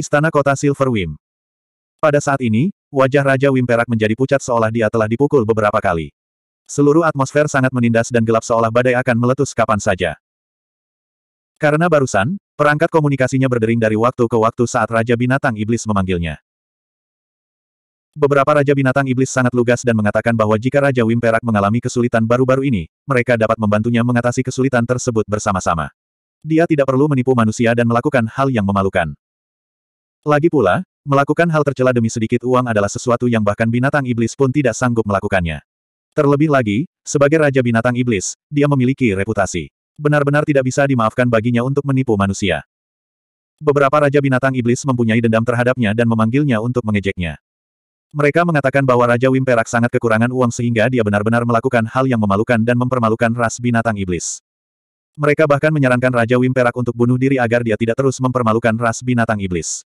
Istana Kota Silver Wim. Pada saat ini, wajah Raja Wim Perak menjadi pucat seolah dia telah dipukul beberapa kali. Seluruh atmosfer sangat menindas dan gelap seolah badai akan meletus kapan saja. Karena barusan, perangkat komunikasinya berdering dari waktu ke waktu saat Raja Binatang Iblis memanggilnya. Beberapa Raja Binatang Iblis sangat lugas dan mengatakan bahwa jika Raja Wim Perak mengalami kesulitan baru-baru ini, mereka dapat membantunya mengatasi kesulitan tersebut bersama-sama. Dia tidak perlu menipu manusia dan melakukan hal yang memalukan. Lagi pula, melakukan hal tercela demi sedikit uang adalah sesuatu yang bahkan binatang iblis pun tidak sanggup melakukannya. Terlebih lagi, sebagai raja binatang iblis, dia memiliki reputasi. Benar-benar tidak bisa dimaafkan baginya untuk menipu manusia. Beberapa raja binatang iblis mempunyai dendam terhadapnya dan memanggilnya untuk mengejeknya. Mereka mengatakan bahwa Raja Wimperak sangat kekurangan uang sehingga dia benar-benar melakukan hal yang memalukan dan mempermalukan ras binatang iblis. Mereka bahkan menyarankan Raja Wimperak untuk bunuh diri agar dia tidak terus mempermalukan ras binatang iblis.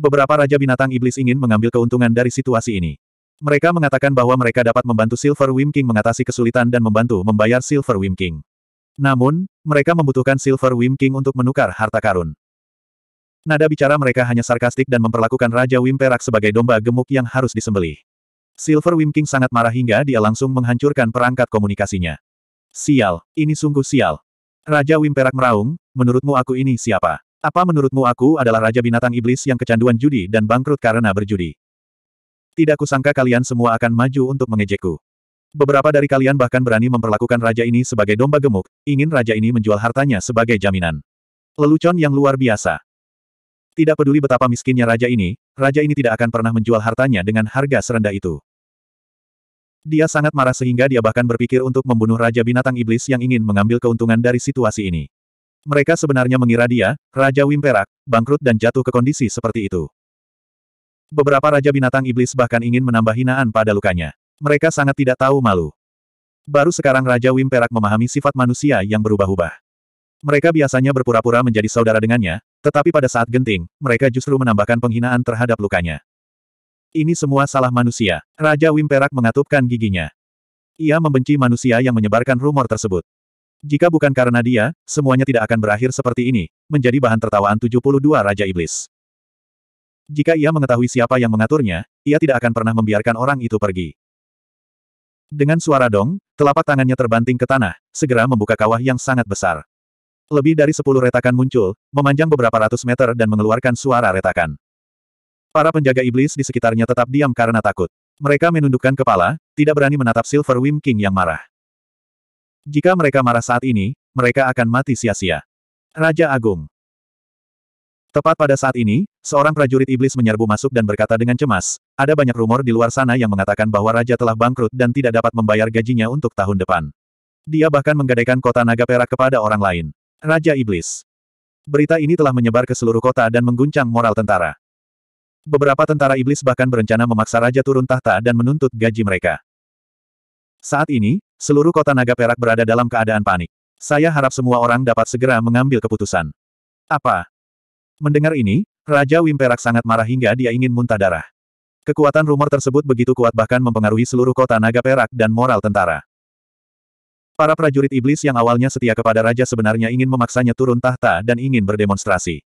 Beberapa Raja Binatang Iblis ingin mengambil keuntungan dari situasi ini. Mereka mengatakan bahwa mereka dapat membantu Silver Wim King mengatasi kesulitan dan membantu membayar Silver Wim King. Namun, mereka membutuhkan Silver Wim King untuk menukar harta karun. Nada bicara mereka hanya sarkastik dan memperlakukan Raja Wim Perak sebagai domba gemuk yang harus disembelih. Silver Wim King sangat marah hingga dia langsung menghancurkan perangkat komunikasinya. Sial, ini sungguh sial. Raja Wim Perak meraung, menurutmu aku ini siapa? Apa menurutmu aku adalah Raja Binatang Iblis yang kecanduan judi dan bangkrut karena berjudi? Tidak kusangka kalian semua akan maju untuk mengejekku. Beberapa dari kalian bahkan berani memperlakukan raja ini sebagai domba gemuk, ingin raja ini menjual hartanya sebagai jaminan. Lelucon yang luar biasa. Tidak peduli betapa miskinnya raja ini, raja ini tidak akan pernah menjual hartanya dengan harga serendah itu. Dia sangat marah sehingga dia bahkan berpikir untuk membunuh Raja Binatang Iblis yang ingin mengambil keuntungan dari situasi ini. Mereka sebenarnya mengira dia, Raja Wimperak, bangkrut dan jatuh ke kondisi seperti itu. Beberapa Raja Binatang Iblis bahkan ingin menambah hinaan pada lukanya. Mereka sangat tidak tahu malu. Baru sekarang Raja Wimperak memahami sifat manusia yang berubah-ubah. Mereka biasanya berpura-pura menjadi saudara dengannya, tetapi pada saat genting, mereka justru menambahkan penghinaan terhadap lukanya. Ini semua salah manusia. Raja Wimperak mengatupkan giginya. Ia membenci manusia yang menyebarkan rumor tersebut. Jika bukan karena dia, semuanya tidak akan berakhir seperti ini, menjadi bahan tertawaan 72 Raja Iblis. Jika ia mengetahui siapa yang mengaturnya, ia tidak akan pernah membiarkan orang itu pergi. Dengan suara dong, telapak tangannya terbanting ke tanah, segera membuka kawah yang sangat besar. Lebih dari sepuluh retakan muncul, memanjang beberapa ratus meter dan mengeluarkan suara retakan. Para penjaga iblis di sekitarnya tetap diam karena takut. Mereka menundukkan kepala, tidak berani menatap Silver Wim King yang marah. Jika mereka marah saat ini, mereka akan mati sia-sia. Raja Agung Tepat pada saat ini, seorang prajurit iblis menyerbu masuk dan berkata dengan cemas, ada banyak rumor di luar sana yang mengatakan bahwa Raja telah bangkrut dan tidak dapat membayar gajinya untuk tahun depan. Dia bahkan menggadaikan kota naga perak kepada orang lain. Raja Iblis. Berita ini telah menyebar ke seluruh kota dan mengguncang moral tentara. Beberapa tentara iblis bahkan berencana memaksa Raja turun tahta dan menuntut gaji mereka. Saat ini, Seluruh kota naga perak berada dalam keadaan panik. Saya harap semua orang dapat segera mengambil keputusan. Apa? Mendengar ini, Raja Perak sangat marah hingga dia ingin muntah darah. Kekuatan rumor tersebut begitu kuat bahkan mempengaruhi seluruh kota naga perak dan moral tentara. Para prajurit iblis yang awalnya setia kepada raja sebenarnya ingin memaksanya turun tahta dan ingin berdemonstrasi.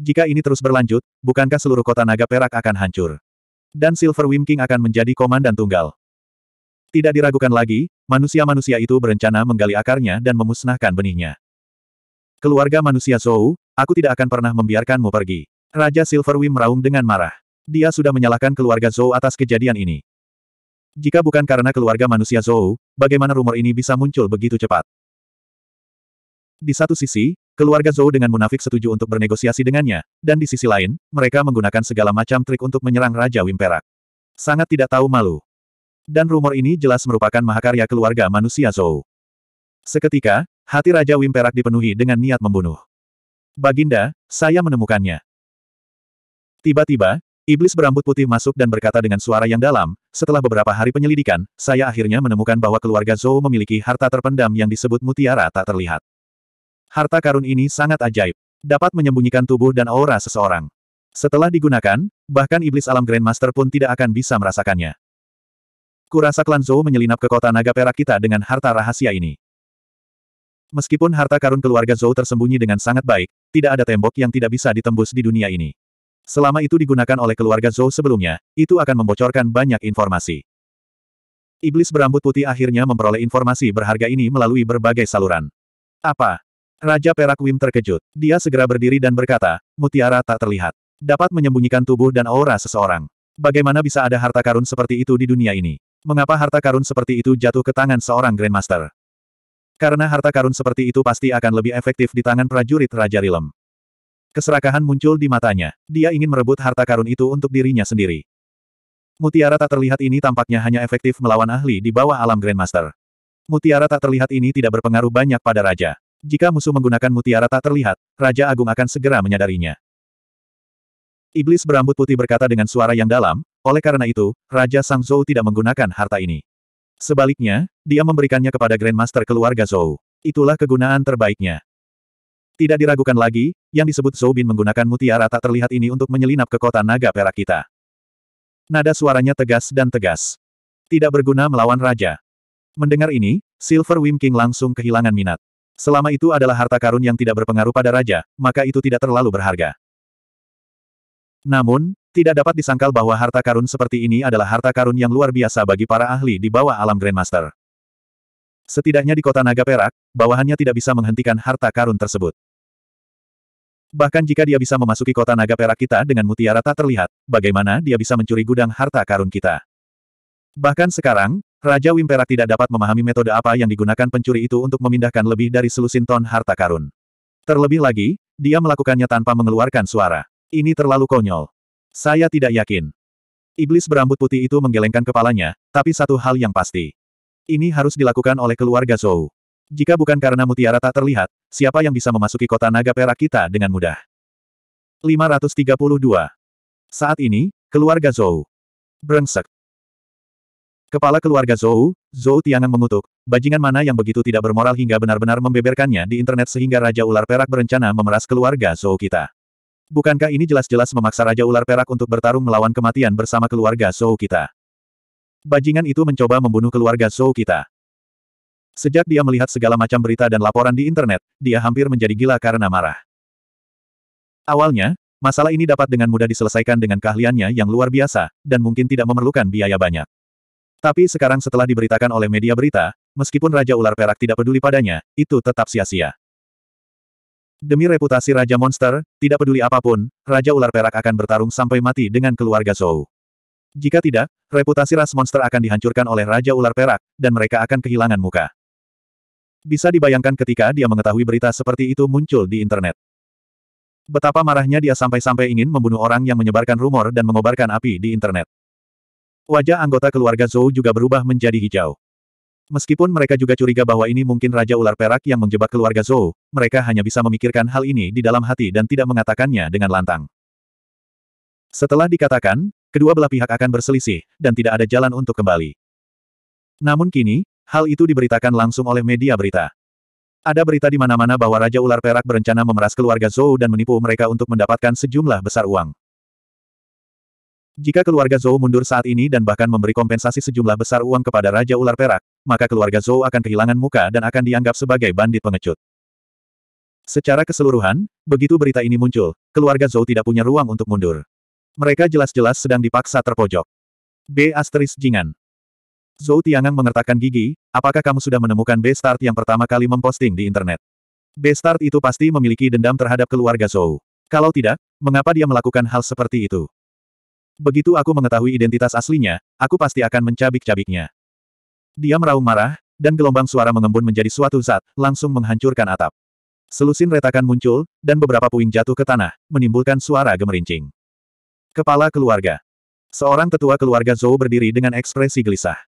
Jika ini terus berlanjut, bukankah seluruh kota naga perak akan hancur? Dan Silver Wim King akan menjadi komandan tunggal. Tidak diragukan lagi, manusia-manusia itu berencana menggali akarnya dan memusnahkan benihnya. Keluarga manusia Zhou, aku tidak akan pernah membiarkanmu pergi. Raja Silverwing meraung dengan marah. Dia sudah menyalahkan keluarga Zhou atas kejadian ini. Jika bukan karena keluarga manusia Zhou, bagaimana rumor ini bisa muncul begitu cepat? Di satu sisi, keluarga Zhou dengan munafik setuju untuk bernegosiasi dengannya, dan di sisi lain, mereka menggunakan segala macam trik untuk menyerang Raja Wimperak. Sangat tidak tahu malu. Dan rumor ini jelas merupakan mahakarya keluarga manusia Zhou. Seketika, hati Raja Wimperak dipenuhi dengan niat membunuh. Baginda, saya menemukannya. Tiba-tiba, iblis berambut putih masuk dan berkata dengan suara yang dalam, setelah beberapa hari penyelidikan, saya akhirnya menemukan bahwa keluarga Zhou memiliki harta terpendam yang disebut mutiara tak terlihat. Harta karun ini sangat ajaib. Dapat menyembunyikan tubuh dan aura seseorang. Setelah digunakan, bahkan iblis alam Grandmaster pun tidak akan bisa merasakannya. Kurasa klan Zhou menyelinap ke kota naga perak kita dengan harta rahasia ini. Meskipun harta karun keluarga Zhou tersembunyi dengan sangat baik, tidak ada tembok yang tidak bisa ditembus di dunia ini. Selama itu digunakan oleh keluarga Zhou sebelumnya, itu akan membocorkan banyak informasi. Iblis berambut putih akhirnya memperoleh informasi berharga ini melalui berbagai saluran. Apa? Raja Perak Wim terkejut. Dia segera berdiri dan berkata, mutiara tak terlihat. Dapat menyembunyikan tubuh dan aura seseorang. Bagaimana bisa ada harta karun seperti itu di dunia ini? mengapa harta karun seperti itu jatuh ke tangan seorang Grandmaster. Karena harta karun seperti itu pasti akan lebih efektif di tangan prajurit Raja Rilem. Keserakahan muncul di matanya. Dia ingin merebut harta karun itu untuk dirinya sendiri. Mutiara tak terlihat ini tampaknya hanya efektif melawan ahli di bawah alam Grandmaster. Mutiara tak terlihat ini tidak berpengaruh banyak pada Raja. Jika musuh menggunakan mutiara tak terlihat, Raja Agung akan segera menyadarinya. Iblis berambut putih berkata dengan suara yang dalam, oleh karena itu, Raja Sang Zhou tidak menggunakan harta ini. Sebaliknya, dia memberikannya kepada Grandmaster keluarga Zhou. Itulah kegunaan terbaiknya. Tidak diragukan lagi, yang disebut Zhou Bin menggunakan mutiara tak terlihat ini untuk menyelinap ke kota naga perak kita. Nada suaranya tegas dan tegas. Tidak berguna melawan Raja. Mendengar ini, Silver Wim King langsung kehilangan minat. Selama itu adalah harta karun yang tidak berpengaruh pada raja, maka itu tidak terlalu berharga. Namun, tidak dapat disangkal bahwa harta karun seperti ini adalah harta karun yang luar biasa bagi para ahli di bawah alam Grandmaster. Setidaknya di kota Naga Perak, bawahannya tidak bisa menghentikan harta karun tersebut. Bahkan jika dia bisa memasuki kota Naga Perak kita dengan mutiara tak terlihat, bagaimana dia bisa mencuri gudang harta karun kita? Bahkan sekarang, Raja Wimperak tidak dapat memahami metode apa yang digunakan pencuri itu untuk memindahkan lebih dari selusin ton harta karun. Terlebih lagi, dia melakukannya tanpa mengeluarkan suara. Ini terlalu konyol. Saya tidak yakin. Iblis berambut putih itu menggelengkan kepalanya, tapi satu hal yang pasti. Ini harus dilakukan oleh keluarga Zhou. Jika bukan karena mutiara tak terlihat, siapa yang bisa memasuki kota naga perak kita dengan mudah? 532. Saat ini, keluarga Zhou. Brengsek. Kepala keluarga Zhou, Zhou Tiangang mengutuk, bajingan mana yang begitu tidak bermoral hingga benar-benar membeberkannya di internet sehingga Raja Ular Perak berencana memeras keluarga Zhou kita. Bukankah ini jelas-jelas memaksa Raja Ular Perak untuk bertarung melawan kematian bersama keluarga Zhou kita? Bajingan itu mencoba membunuh keluarga Zhou kita. Sejak dia melihat segala macam berita dan laporan di internet, dia hampir menjadi gila karena marah. Awalnya, masalah ini dapat dengan mudah diselesaikan dengan keahliannya yang luar biasa, dan mungkin tidak memerlukan biaya banyak. Tapi sekarang setelah diberitakan oleh media berita, meskipun Raja Ular Perak tidak peduli padanya, itu tetap sia-sia. Demi reputasi Raja Monster, tidak peduli apapun, Raja Ular Perak akan bertarung sampai mati dengan keluarga Zhou. Jika tidak, reputasi ras monster akan dihancurkan oleh Raja Ular Perak, dan mereka akan kehilangan muka. Bisa dibayangkan ketika dia mengetahui berita seperti itu muncul di internet. Betapa marahnya dia sampai-sampai ingin membunuh orang yang menyebarkan rumor dan mengobarkan api di internet. Wajah anggota keluarga Zhou juga berubah menjadi hijau. Meskipun mereka juga curiga bahwa ini mungkin Raja Ular Perak yang menjebak keluarga Zhou, mereka hanya bisa memikirkan hal ini di dalam hati dan tidak mengatakannya dengan lantang. Setelah dikatakan, kedua belah pihak akan berselisih, dan tidak ada jalan untuk kembali. Namun kini, hal itu diberitakan langsung oleh media berita. Ada berita di mana-mana bahwa Raja Ular Perak berencana memeras keluarga Zhou dan menipu mereka untuk mendapatkan sejumlah besar uang. Jika keluarga Zhou mundur saat ini dan bahkan memberi kompensasi sejumlah besar uang kepada Raja Ular Perak, maka keluarga Zhou akan kehilangan muka dan akan dianggap sebagai bandit pengecut. Secara keseluruhan, begitu berita ini muncul, keluarga Zhou tidak punya ruang untuk mundur. Mereka jelas-jelas sedang dipaksa terpojok. B. Asteris Jingan Zhou Tiangang mengertakkan gigi, apakah kamu sudah menemukan B-Start yang pertama kali memposting di internet? B-Start itu pasti memiliki dendam terhadap keluarga Zhou. Kalau tidak, mengapa dia melakukan hal seperti itu? Begitu aku mengetahui identitas aslinya, aku pasti akan mencabik-cabiknya. Dia meraung marah, dan gelombang suara mengembun menjadi suatu zat, langsung menghancurkan atap. Selusin retakan muncul, dan beberapa puing jatuh ke tanah, menimbulkan suara gemerincing. Kepala keluarga. Seorang tetua keluarga Zhou berdiri dengan ekspresi gelisah.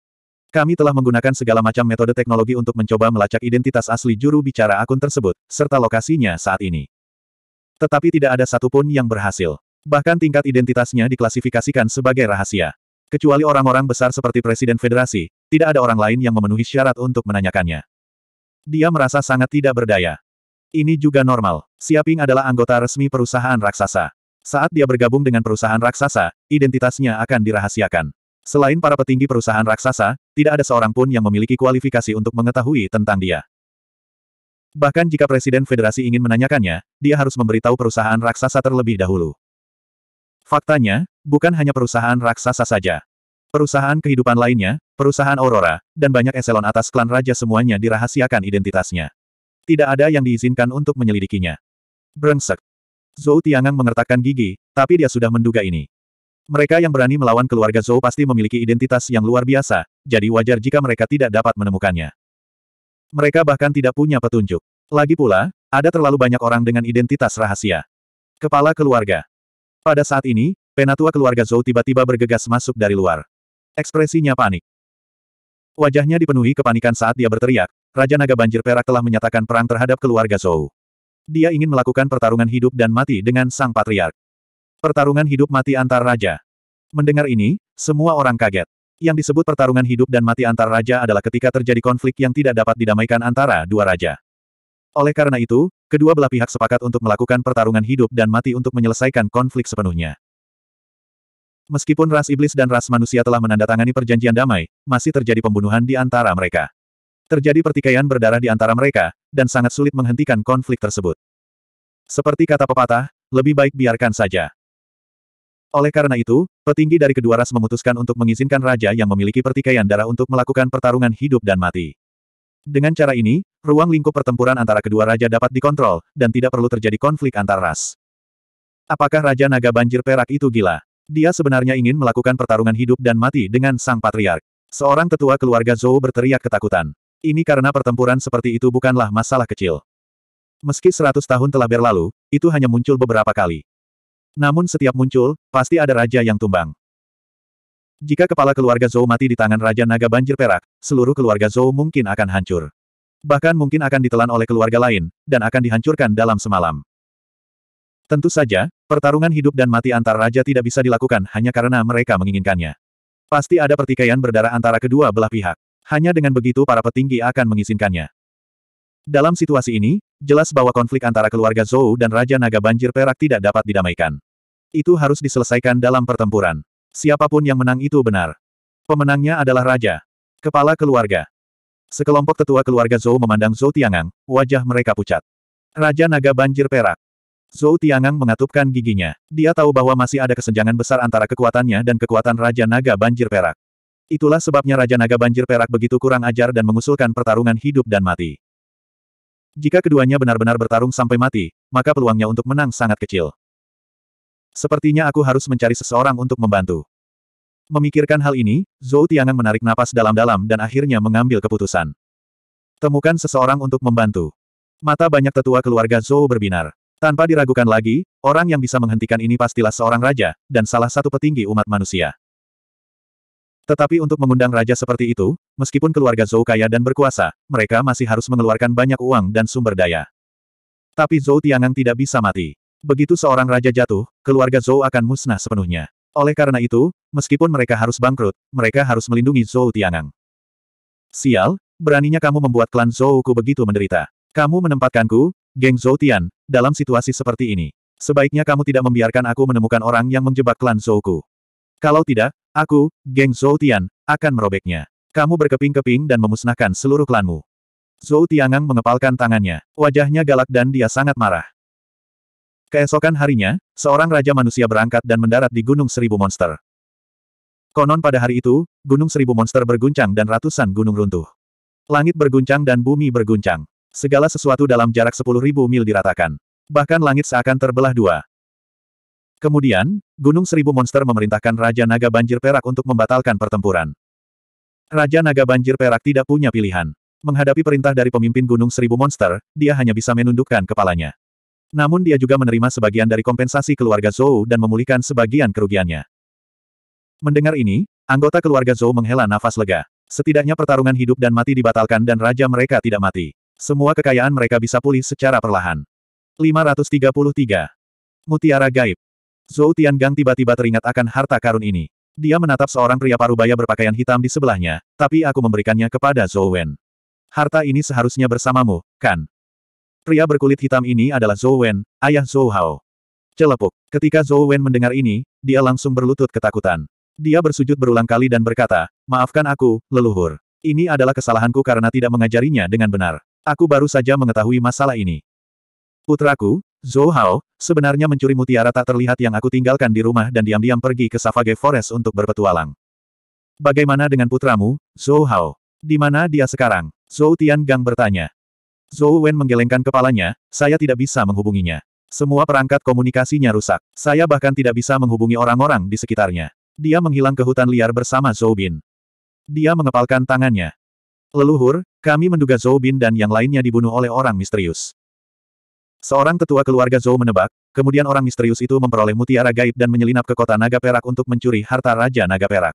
Kami telah menggunakan segala macam metode teknologi untuk mencoba melacak identitas asli juru bicara akun tersebut, serta lokasinya saat ini. Tetapi tidak ada satupun yang berhasil. Bahkan tingkat identitasnya diklasifikasikan sebagai rahasia. Kecuali orang-orang besar seperti Presiden Federasi, tidak ada orang lain yang memenuhi syarat untuk menanyakannya. Dia merasa sangat tidak berdaya. Ini juga normal. Siaping adalah anggota resmi perusahaan raksasa. Saat dia bergabung dengan perusahaan raksasa, identitasnya akan dirahasiakan. Selain para petinggi perusahaan raksasa, tidak ada seorang pun yang memiliki kualifikasi untuk mengetahui tentang dia. Bahkan jika Presiden Federasi ingin menanyakannya, dia harus memberitahu perusahaan raksasa terlebih dahulu. Faktanya, bukan hanya perusahaan raksasa saja. Perusahaan kehidupan lainnya, perusahaan Aurora, dan banyak eselon atas klan raja semuanya dirahasiakan identitasnya. Tidak ada yang diizinkan untuk menyelidikinya. Brengsek. Zhou Tiangang mengertakkan gigi, tapi dia sudah menduga ini. Mereka yang berani melawan keluarga Zhou pasti memiliki identitas yang luar biasa, jadi wajar jika mereka tidak dapat menemukannya. Mereka bahkan tidak punya petunjuk. Lagi pula, ada terlalu banyak orang dengan identitas rahasia. Kepala keluarga. Pada saat ini, penatua keluarga Zhou tiba-tiba bergegas masuk dari luar. Ekspresinya panik. Wajahnya dipenuhi kepanikan saat dia berteriak, Raja Naga Banjir Perak telah menyatakan perang terhadap keluarga Zhou. Dia ingin melakukan pertarungan hidup dan mati dengan sang patriark. Pertarungan hidup mati antar raja. Mendengar ini, semua orang kaget. Yang disebut pertarungan hidup dan mati antar raja adalah ketika terjadi konflik yang tidak dapat didamaikan antara dua raja. Oleh karena itu, kedua belah pihak sepakat untuk melakukan pertarungan hidup dan mati untuk menyelesaikan konflik sepenuhnya. Meskipun ras iblis dan ras manusia telah menandatangani perjanjian damai, masih terjadi pembunuhan di antara mereka. Terjadi pertikaian berdarah di antara mereka, dan sangat sulit menghentikan konflik tersebut. Seperti kata pepatah, lebih baik biarkan saja. Oleh karena itu, petinggi dari kedua ras memutuskan untuk mengizinkan raja yang memiliki pertikaian darah untuk melakukan pertarungan hidup dan mati. Dengan cara ini, ruang lingkup pertempuran antara kedua raja dapat dikontrol, dan tidak perlu terjadi konflik antar ras. Apakah Raja Naga Banjir Perak itu gila? Dia sebenarnya ingin melakukan pertarungan hidup dan mati dengan sang patriark. Seorang tetua keluarga Zhou berteriak ketakutan. Ini karena pertempuran seperti itu bukanlah masalah kecil. Meski seratus tahun telah berlalu, itu hanya muncul beberapa kali. Namun setiap muncul, pasti ada raja yang tumbang. Jika kepala keluarga Zhou mati di tangan Raja Naga Banjir Perak, seluruh keluarga Zhou mungkin akan hancur bahkan mungkin akan ditelan oleh keluarga lain, dan akan dihancurkan dalam semalam. Tentu saja, pertarungan hidup dan mati antar raja tidak bisa dilakukan hanya karena mereka menginginkannya. Pasti ada pertikaian berdarah antara kedua belah pihak. Hanya dengan begitu para petinggi akan mengizinkannya. Dalam situasi ini, jelas bahwa konflik antara keluarga Zhou dan Raja Naga Banjir Perak tidak dapat didamaikan. Itu harus diselesaikan dalam pertempuran. Siapapun yang menang itu benar. Pemenangnya adalah Raja. Kepala keluarga. Sekelompok tetua keluarga Zhou memandang Zhou Tiangang, wajah mereka pucat. Raja Naga Banjir Perak. Zhou Tiangang mengatupkan giginya. Dia tahu bahwa masih ada kesenjangan besar antara kekuatannya dan kekuatan Raja Naga Banjir Perak. Itulah sebabnya Raja Naga Banjir Perak begitu kurang ajar dan mengusulkan pertarungan hidup dan mati. Jika keduanya benar-benar bertarung sampai mati, maka peluangnya untuk menang sangat kecil. Sepertinya aku harus mencari seseorang untuk membantu. Memikirkan hal ini, Zhou Tiangan menarik napas dalam-dalam dan akhirnya mengambil keputusan. Temukan seseorang untuk membantu. Mata banyak tetua keluarga Zhou berbinar. Tanpa diragukan lagi, orang yang bisa menghentikan ini pastilah seorang raja, dan salah satu petinggi umat manusia. Tetapi untuk mengundang raja seperti itu, meskipun keluarga Zhou kaya dan berkuasa, mereka masih harus mengeluarkan banyak uang dan sumber daya. Tapi Zhou Tiangang tidak bisa mati. Begitu seorang raja jatuh, keluarga Zhou akan musnah sepenuhnya. Oleh karena itu, meskipun mereka harus bangkrut, mereka harus melindungi Zhou Tianang. Sial, beraninya kamu membuat klan Zhou ku begitu menderita. Kamu menempatkanku, geng Zhou Tian, dalam situasi seperti ini. Sebaiknya kamu tidak membiarkan aku menemukan orang yang menjebak klan Zhou Zhouku. Kalau tidak, aku, geng Zhou Tian, akan merobeknya. Kamu berkeping-keping dan memusnahkan seluruh klanmu. Zhou Tiangang mengepalkan tangannya. Wajahnya galak dan dia sangat marah. Keesokan harinya, seorang raja manusia berangkat dan mendarat di Gunung Seribu Monster. Konon pada hari itu, Gunung Seribu Monster berguncang dan ratusan gunung runtuh. Langit berguncang dan bumi berguncang. Segala sesuatu dalam jarak sepuluh ribu mil diratakan. Bahkan langit seakan terbelah dua. Kemudian, Gunung Seribu Monster memerintahkan Raja Naga Banjir Perak untuk membatalkan pertempuran. Raja Naga Banjir Perak tidak punya pilihan. Menghadapi perintah dari pemimpin Gunung Seribu Monster, dia hanya bisa menundukkan kepalanya. Namun dia juga menerima sebagian dari kompensasi keluarga Zhou dan memulihkan sebagian kerugiannya. Mendengar ini, anggota keluarga Zhou menghela nafas lega. Setidaknya pertarungan hidup dan mati dibatalkan dan raja mereka tidak mati. Semua kekayaan mereka bisa pulih secara perlahan. 533. Mutiara Gaib Zhou Gang tiba-tiba teringat akan harta karun ini. Dia menatap seorang pria parubaya berpakaian hitam di sebelahnya, tapi aku memberikannya kepada Zhou Wen. Harta ini seharusnya bersamamu, kan? Pria berkulit hitam ini adalah Zhou Wen, ayah Zhou Hao. Celepuk. Ketika Zhou Wen mendengar ini, dia langsung berlutut ketakutan. Dia bersujud berulang kali dan berkata, maafkan aku, leluhur. Ini adalah kesalahanku karena tidak mengajarinya dengan benar. Aku baru saja mengetahui masalah ini. Putraku, Zhou Hao, sebenarnya mencuri mutiara tak terlihat yang aku tinggalkan di rumah dan diam-diam pergi ke Savage Forest untuk berpetualang. Bagaimana dengan putramu, Zhou Hao? Di mana dia sekarang? Zhou Tian Gang bertanya. Zhou Wen menggelengkan kepalanya, saya tidak bisa menghubunginya. Semua perangkat komunikasinya rusak. Saya bahkan tidak bisa menghubungi orang-orang di sekitarnya. Dia menghilang ke hutan liar bersama Zhou Bin. Dia mengepalkan tangannya. Leluhur, kami menduga Zhou Bin dan yang lainnya dibunuh oleh orang misterius. Seorang tetua keluarga Zhou menebak, kemudian orang misterius itu memperoleh mutiara gaib dan menyelinap ke kota Naga Perak untuk mencuri harta Raja Naga Perak.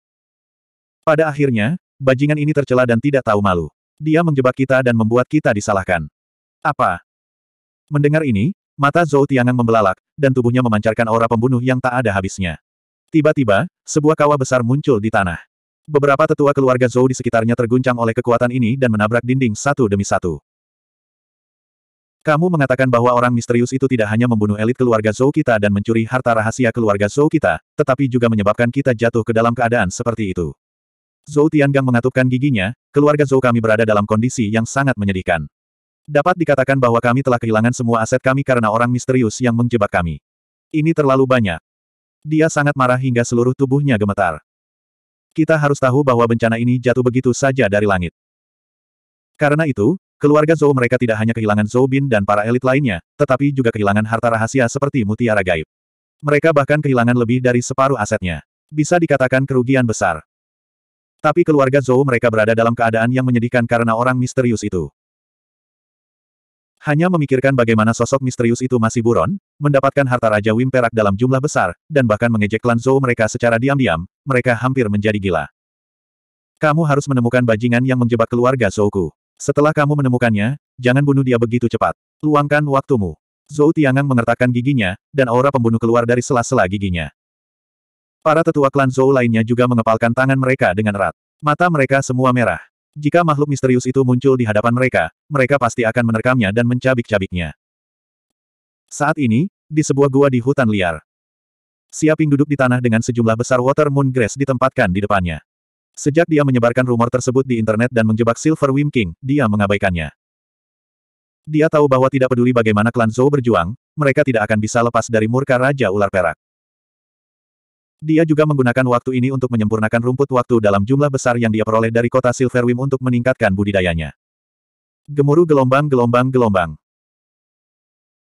Pada akhirnya, bajingan ini tercela dan tidak tahu malu. Dia menjebak kita dan membuat kita disalahkan. Apa? Mendengar ini, mata Zhou Tiangang membelalak, dan tubuhnya memancarkan aura pembunuh yang tak ada habisnya. Tiba-tiba, sebuah kawah besar muncul di tanah. Beberapa tetua keluarga Zhou di sekitarnya terguncang oleh kekuatan ini dan menabrak dinding satu demi satu. Kamu mengatakan bahwa orang misterius itu tidak hanya membunuh elit keluarga Zhou kita dan mencuri harta rahasia keluarga Zhou kita, tetapi juga menyebabkan kita jatuh ke dalam keadaan seperti itu. Zhou Tiangang mengatupkan giginya, keluarga Zhou kami berada dalam kondisi yang sangat menyedihkan. Dapat dikatakan bahwa kami telah kehilangan semua aset kami karena orang misterius yang menjebak kami. Ini terlalu banyak. Dia sangat marah hingga seluruh tubuhnya gemetar. Kita harus tahu bahwa bencana ini jatuh begitu saja dari langit. Karena itu, keluarga Zhou mereka tidak hanya kehilangan Zhou Bin dan para elit lainnya, tetapi juga kehilangan harta rahasia seperti mutiara gaib. Mereka bahkan kehilangan lebih dari separuh asetnya. Bisa dikatakan kerugian besar. Tapi keluarga Zhou mereka berada dalam keadaan yang menyedihkan karena orang misterius itu. Hanya memikirkan bagaimana sosok misterius itu masih buron, mendapatkan harta Raja Wim Perak dalam jumlah besar, dan bahkan mengejek klan Zhou mereka secara diam-diam, mereka hampir menjadi gila. Kamu harus menemukan bajingan yang menjebak keluarga Zhouku. Setelah kamu menemukannya, jangan bunuh dia begitu cepat. Luangkan waktumu. Zhou Tiangang mengertakkan giginya, dan aura pembunuh keluar dari sela-sela giginya. Para tetua klan Zhou lainnya juga mengepalkan tangan mereka dengan erat. Mata mereka semua merah. Jika makhluk misterius itu muncul di hadapan mereka, mereka pasti akan menerkamnya dan mencabik-cabiknya. Saat ini, di sebuah gua di hutan liar. Siaping duduk di tanah dengan sejumlah besar water moon grass ditempatkan di depannya. Sejak dia menyebarkan rumor tersebut di internet dan menjebak Silver Wim King, dia mengabaikannya. Dia tahu bahwa tidak peduli bagaimana klan Zhou berjuang, mereka tidak akan bisa lepas dari murka Raja Ular Perak. Dia juga menggunakan waktu ini untuk menyempurnakan rumput waktu dalam jumlah besar yang dia peroleh dari kota Silverwim untuk meningkatkan budidayanya. Gemuruh gelombang-gelombang-gelombang.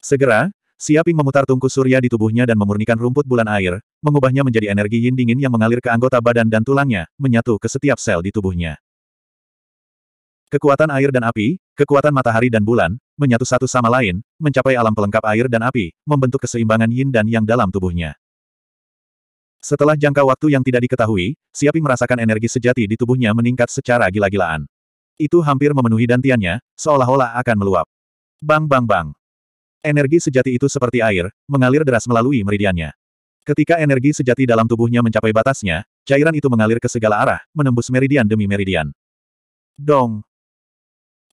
Segera, Siaping memutar tungku surya di tubuhnya dan memurnikan rumput bulan air, mengubahnya menjadi energi yin dingin yang mengalir ke anggota badan dan tulangnya, menyatu ke setiap sel di tubuhnya. Kekuatan air dan api, kekuatan matahari dan bulan, menyatu satu sama lain, mencapai alam pelengkap air dan api, membentuk keseimbangan yin dan yang dalam tubuhnya. Setelah jangka waktu yang tidak diketahui, Siapi merasakan energi sejati di tubuhnya meningkat secara gila-gilaan. Itu hampir memenuhi dantiannya, seolah-olah akan meluap. Bang bang bang. Energi sejati itu seperti air, mengalir deras melalui meridiannya. Ketika energi sejati dalam tubuhnya mencapai batasnya, cairan itu mengalir ke segala arah, menembus meridian demi meridian. Dong.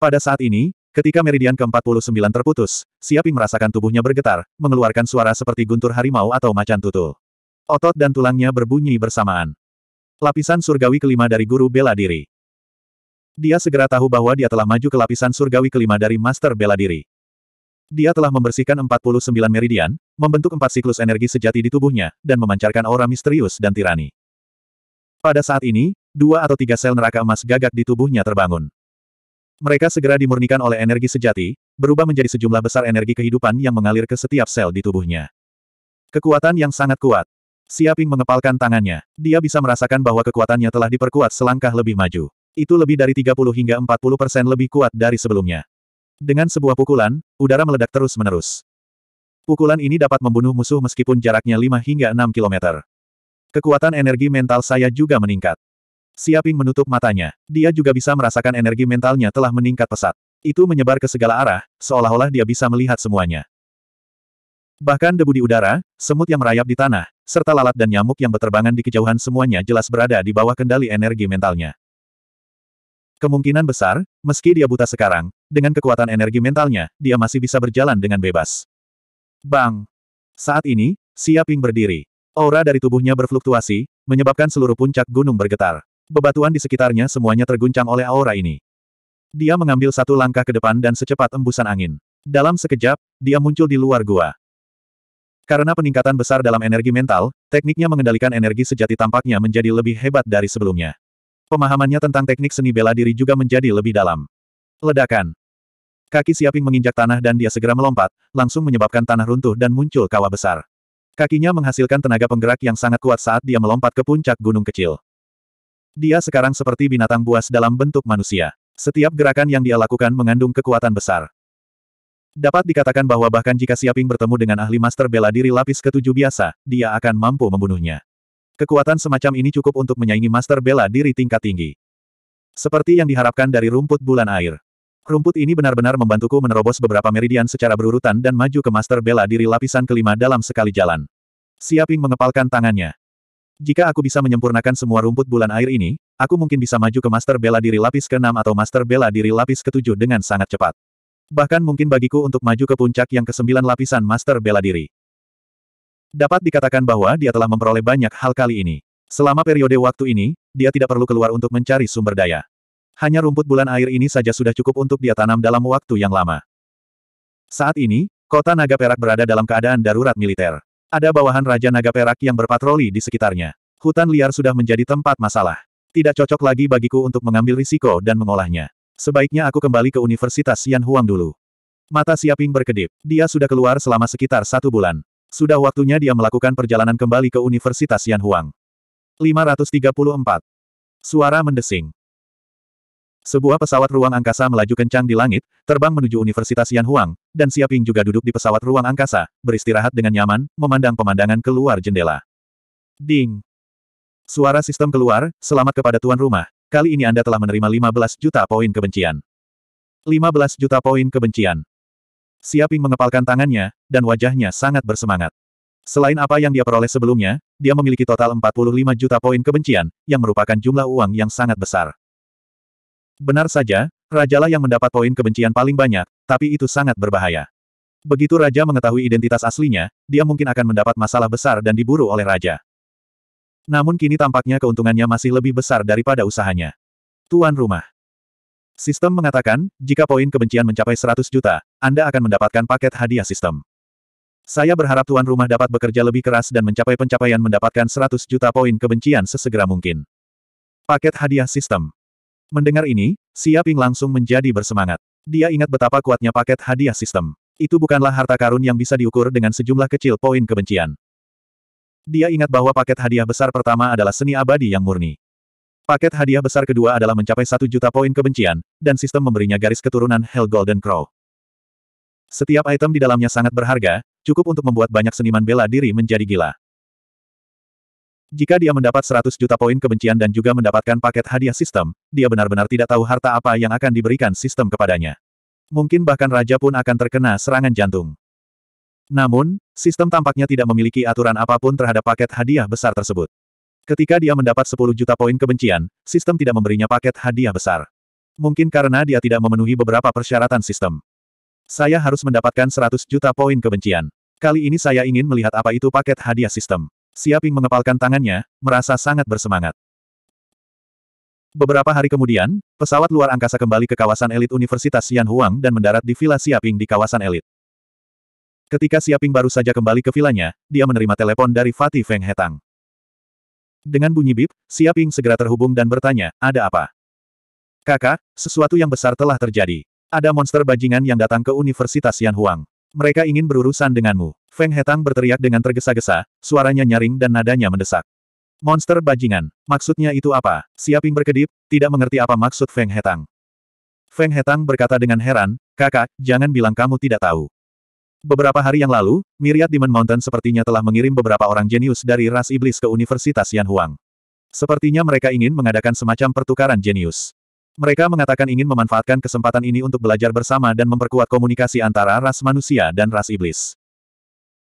Pada saat ini, ketika meridian ke-49 terputus, Siapi merasakan tubuhnya bergetar, mengeluarkan suara seperti guntur harimau atau macan tutul. Otot dan tulangnya berbunyi bersamaan. Lapisan surgawi kelima dari guru bela diri. Dia segera tahu bahwa dia telah maju ke lapisan surgawi kelima dari master bela diri. Dia telah membersihkan 49 meridian, membentuk empat siklus energi sejati di tubuhnya, dan memancarkan aura misterius dan tirani. Pada saat ini, dua atau tiga sel neraka emas gagak di tubuhnya terbangun. Mereka segera dimurnikan oleh energi sejati, berubah menjadi sejumlah besar energi kehidupan yang mengalir ke setiap sel di tubuhnya. Kekuatan yang sangat kuat. Siaping mengepalkan tangannya. Dia bisa merasakan bahwa kekuatannya telah diperkuat selangkah lebih maju. Itu lebih dari 30 hingga 40 persen lebih kuat dari sebelumnya. Dengan sebuah pukulan, udara meledak terus-menerus. Pukulan ini dapat membunuh musuh meskipun jaraknya 5 hingga 6 kilometer. Kekuatan energi mental saya juga meningkat. Siaping menutup matanya. Dia juga bisa merasakan energi mentalnya telah meningkat pesat. Itu menyebar ke segala arah, seolah-olah dia bisa melihat semuanya. Bahkan debu di udara, semut yang merayap di tanah, serta lalat dan nyamuk yang berterbangan di kejauhan semuanya jelas berada di bawah kendali energi mentalnya. Kemungkinan besar, meski dia buta sekarang, dengan kekuatan energi mentalnya, dia masih bisa berjalan dengan bebas. Bang! Saat ini, Siaping berdiri. Aura dari tubuhnya berfluktuasi, menyebabkan seluruh puncak gunung bergetar. Bebatuan di sekitarnya semuanya terguncang oleh aura ini. Dia mengambil satu langkah ke depan dan secepat embusan angin. Dalam sekejap, dia muncul di luar gua. Karena peningkatan besar dalam energi mental, tekniknya mengendalikan energi sejati tampaknya menjadi lebih hebat dari sebelumnya. Pemahamannya tentang teknik seni bela diri juga menjadi lebih dalam. Ledakan. Kaki Siaping menginjak tanah dan dia segera melompat, langsung menyebabkan tanah runtuh dan muncul kawah besar. Kakinya menghasilkan tenaga penggerak yang sangat kuat saat dia melompat ke puncak gunung kecil. Dia sekarang seperti binatang buas dalam bentuk manusia. Setiap gerakan yang dia lakukan mengandung kekuatan besar. Dapat dikatakan bahwa bahkan jika Siaping bertemu dengan ahli master bela diri lapis ketujuh biasa, dia akan mampu membunuhnya. Kekuatan semacam ini cukup untuk menyaingi master bela diri tingkat tinggi. Seperti yang diharapkan dari rumput bulan air. Rumput ini benar-benar membantuku menerobos beberapa meridian secara berurutan dan maju ke master bela diri lapisan kelima dalam sekali jalan. Siaping mengepalkan tangannya. Jika aku bisa menyempurnakan semua rumput bulan air ini, aku mungkin bisa maju ke master bela diri lapis ke-6 atau master bela diri lapis ke-7 dengan sangat cepat. Bahkan mungkin bagiku untuk maju ke puncak yang kesembilan lapisan master bela diri. Dapat dikatakan bahwa dia telah memperoleh banyak hal kali ini. Selama periode waktu ini, dia tidak perlu keluar untuk mencari sumber daya. Hanya rumput bulan air ini saja sudah cukup untuk dia tanam dalam waktu yang lama. Saat ini, kota Naga Perak berada dalam keadaan darurat militer. Ada bawahan Raja Naga Perak yang berpatroli di sekitarnya. Hutan liar sudah menjadi tempat masalah. Tidak cocok lagi bagiku untuk mengambil risiko dan mengolahnya. Sebaiknya aku kembali ke Universitas Yan Huang dulu. Mata Siaping berkedip. Dia sudah keluar selama sekitar satu bulan. Sudah waktunya dia melakukan perjalanan kembali ke Universitas Yan Huang. 534. Suara mendesing. Sebuah pesawat ruang angkasa melaju kencang di langit, terbang menuju Universitas Yan Huang, dan Siaping juga duduk di pesawat ruang angkasa, beristirahat dengan nyaman, memandang pemandangan keluar jendela. Ding! Suara sistem keluar, selamat kepada tuan rumah, Kali ini Anda telah menerima 15 juta poin kebencian. 15 juta poin kebencian. Siaping mengepalkan tangannya, dan wajahnya sangat bersemangat. Selain apa yang dia peroleh sebelumnya, dia memiliki total 45 juta poin kebencian, yang merupakan jumlah uang yang sangat besar. Benar saja, Rajalah yang mendapat poin kebencian paling banyak, tapi itu sangat berbahaya. Begitu Raja mengetahui identitas aslinya, dia mungkin akan mendapat masalah besar dan diburu oleh Raja. Namun kini tampaknya keuntungannya masih lebih besar daripada usahanya. Tuan rumah. Sistem mengatakan, jika poin kebencian mencapai 100 juta, Anda akan mendapatkan paket hadiah sistem. Saya berharap tuan rumah dapat bekerja lebih keras dan mencapai pencapaian mendapatkan 100 juta poin kebencian sesegera mungkin. Paket hadiah sistem. Mendengar ini, Siaping langsung menjadi bersemangat. Dia ingat betapa kuatnya paket hadiah sistem. Itu bukanlah harta karun yang bisa diukur dengan sejumlah kecil poin kebencian. Dia ingat bahwa paket hadiah besar pertama adalah seni abadi yang murni. Paket hadiah besar kedua adalah mencapai satu juta poin kebencian, dan sistem memberinya garis keturunan Hell Golden Crow. Setiap item di dalamnya sangat berharga, cukup untuk membuat banyak seniman bela diri menjadi gila. Jika dia mendapat 100 juta poin kebencian dan juga mendapatkan paket hadiah sistem, dia benar-benar tidak tahu harta apa yang akan diberikan sistem kepadanya. Mungkin bahkan raja pun akan terkena serangan jantung. Namun, sistem tampaknya tidak memiliki aturan apapun terhadap paket hadiah besar tersebut. Ketika dia mendapat 10 juta poin kebencian, sistem tidak memberinya paket hadiah besar. Mungkin karena dia tidak memenuhi beberapa persyaratan sistem. Saya harus mendapatkan 100 juta poin kebencian. Kali ini saya ingin melihat apa itu paket hadiah sistem. Siaping mengepalkan tangannya, merasa sangat bersemangat. Beberapa hari kemudian, pesawat luar angkasa kembali ke kawasan elit Universitas Yan Huang dan mendarat di Villa Siaping di kawasan elit. Ketika Siaping baru saja kembali ke vilanya, dia menerima telepon dari Fatih Feng Hetang. Dengan bunyi bip, Siaping segera terhubung dan bertanya, ada apa? Kakak, sesuatu yang besar telah terjadi. Ada monster bajingan yang datang ke Universitas Yanhuang. Mereka ingin berurusan denganmu. Feng Hetang berteriak dengan tergesa-gesa, suaranya nyaring dan nadanya mendesak. Monster bajingan, maksudnya itu apa? Siaping berkedip, tidak mengerti apa maksud Feng Hetang. Feng Hetang berkata dengan heran, kakak, jangan bilang kamu tidak tahu. Beberapa hari yang lalu, Myriad Demon Mountain sepertinya telah mengirim beberapa orang jenius dari ras iblis ke Universitas Yanhuang. Sepertinya mereka ingin mengadakan semacam pertukaran jenius. Mereka mengatakan ingin memanfaatkan kesempatan ini untuk belajar bersama dan memperkuat komunikasi antara ras manusia dan ras iblis.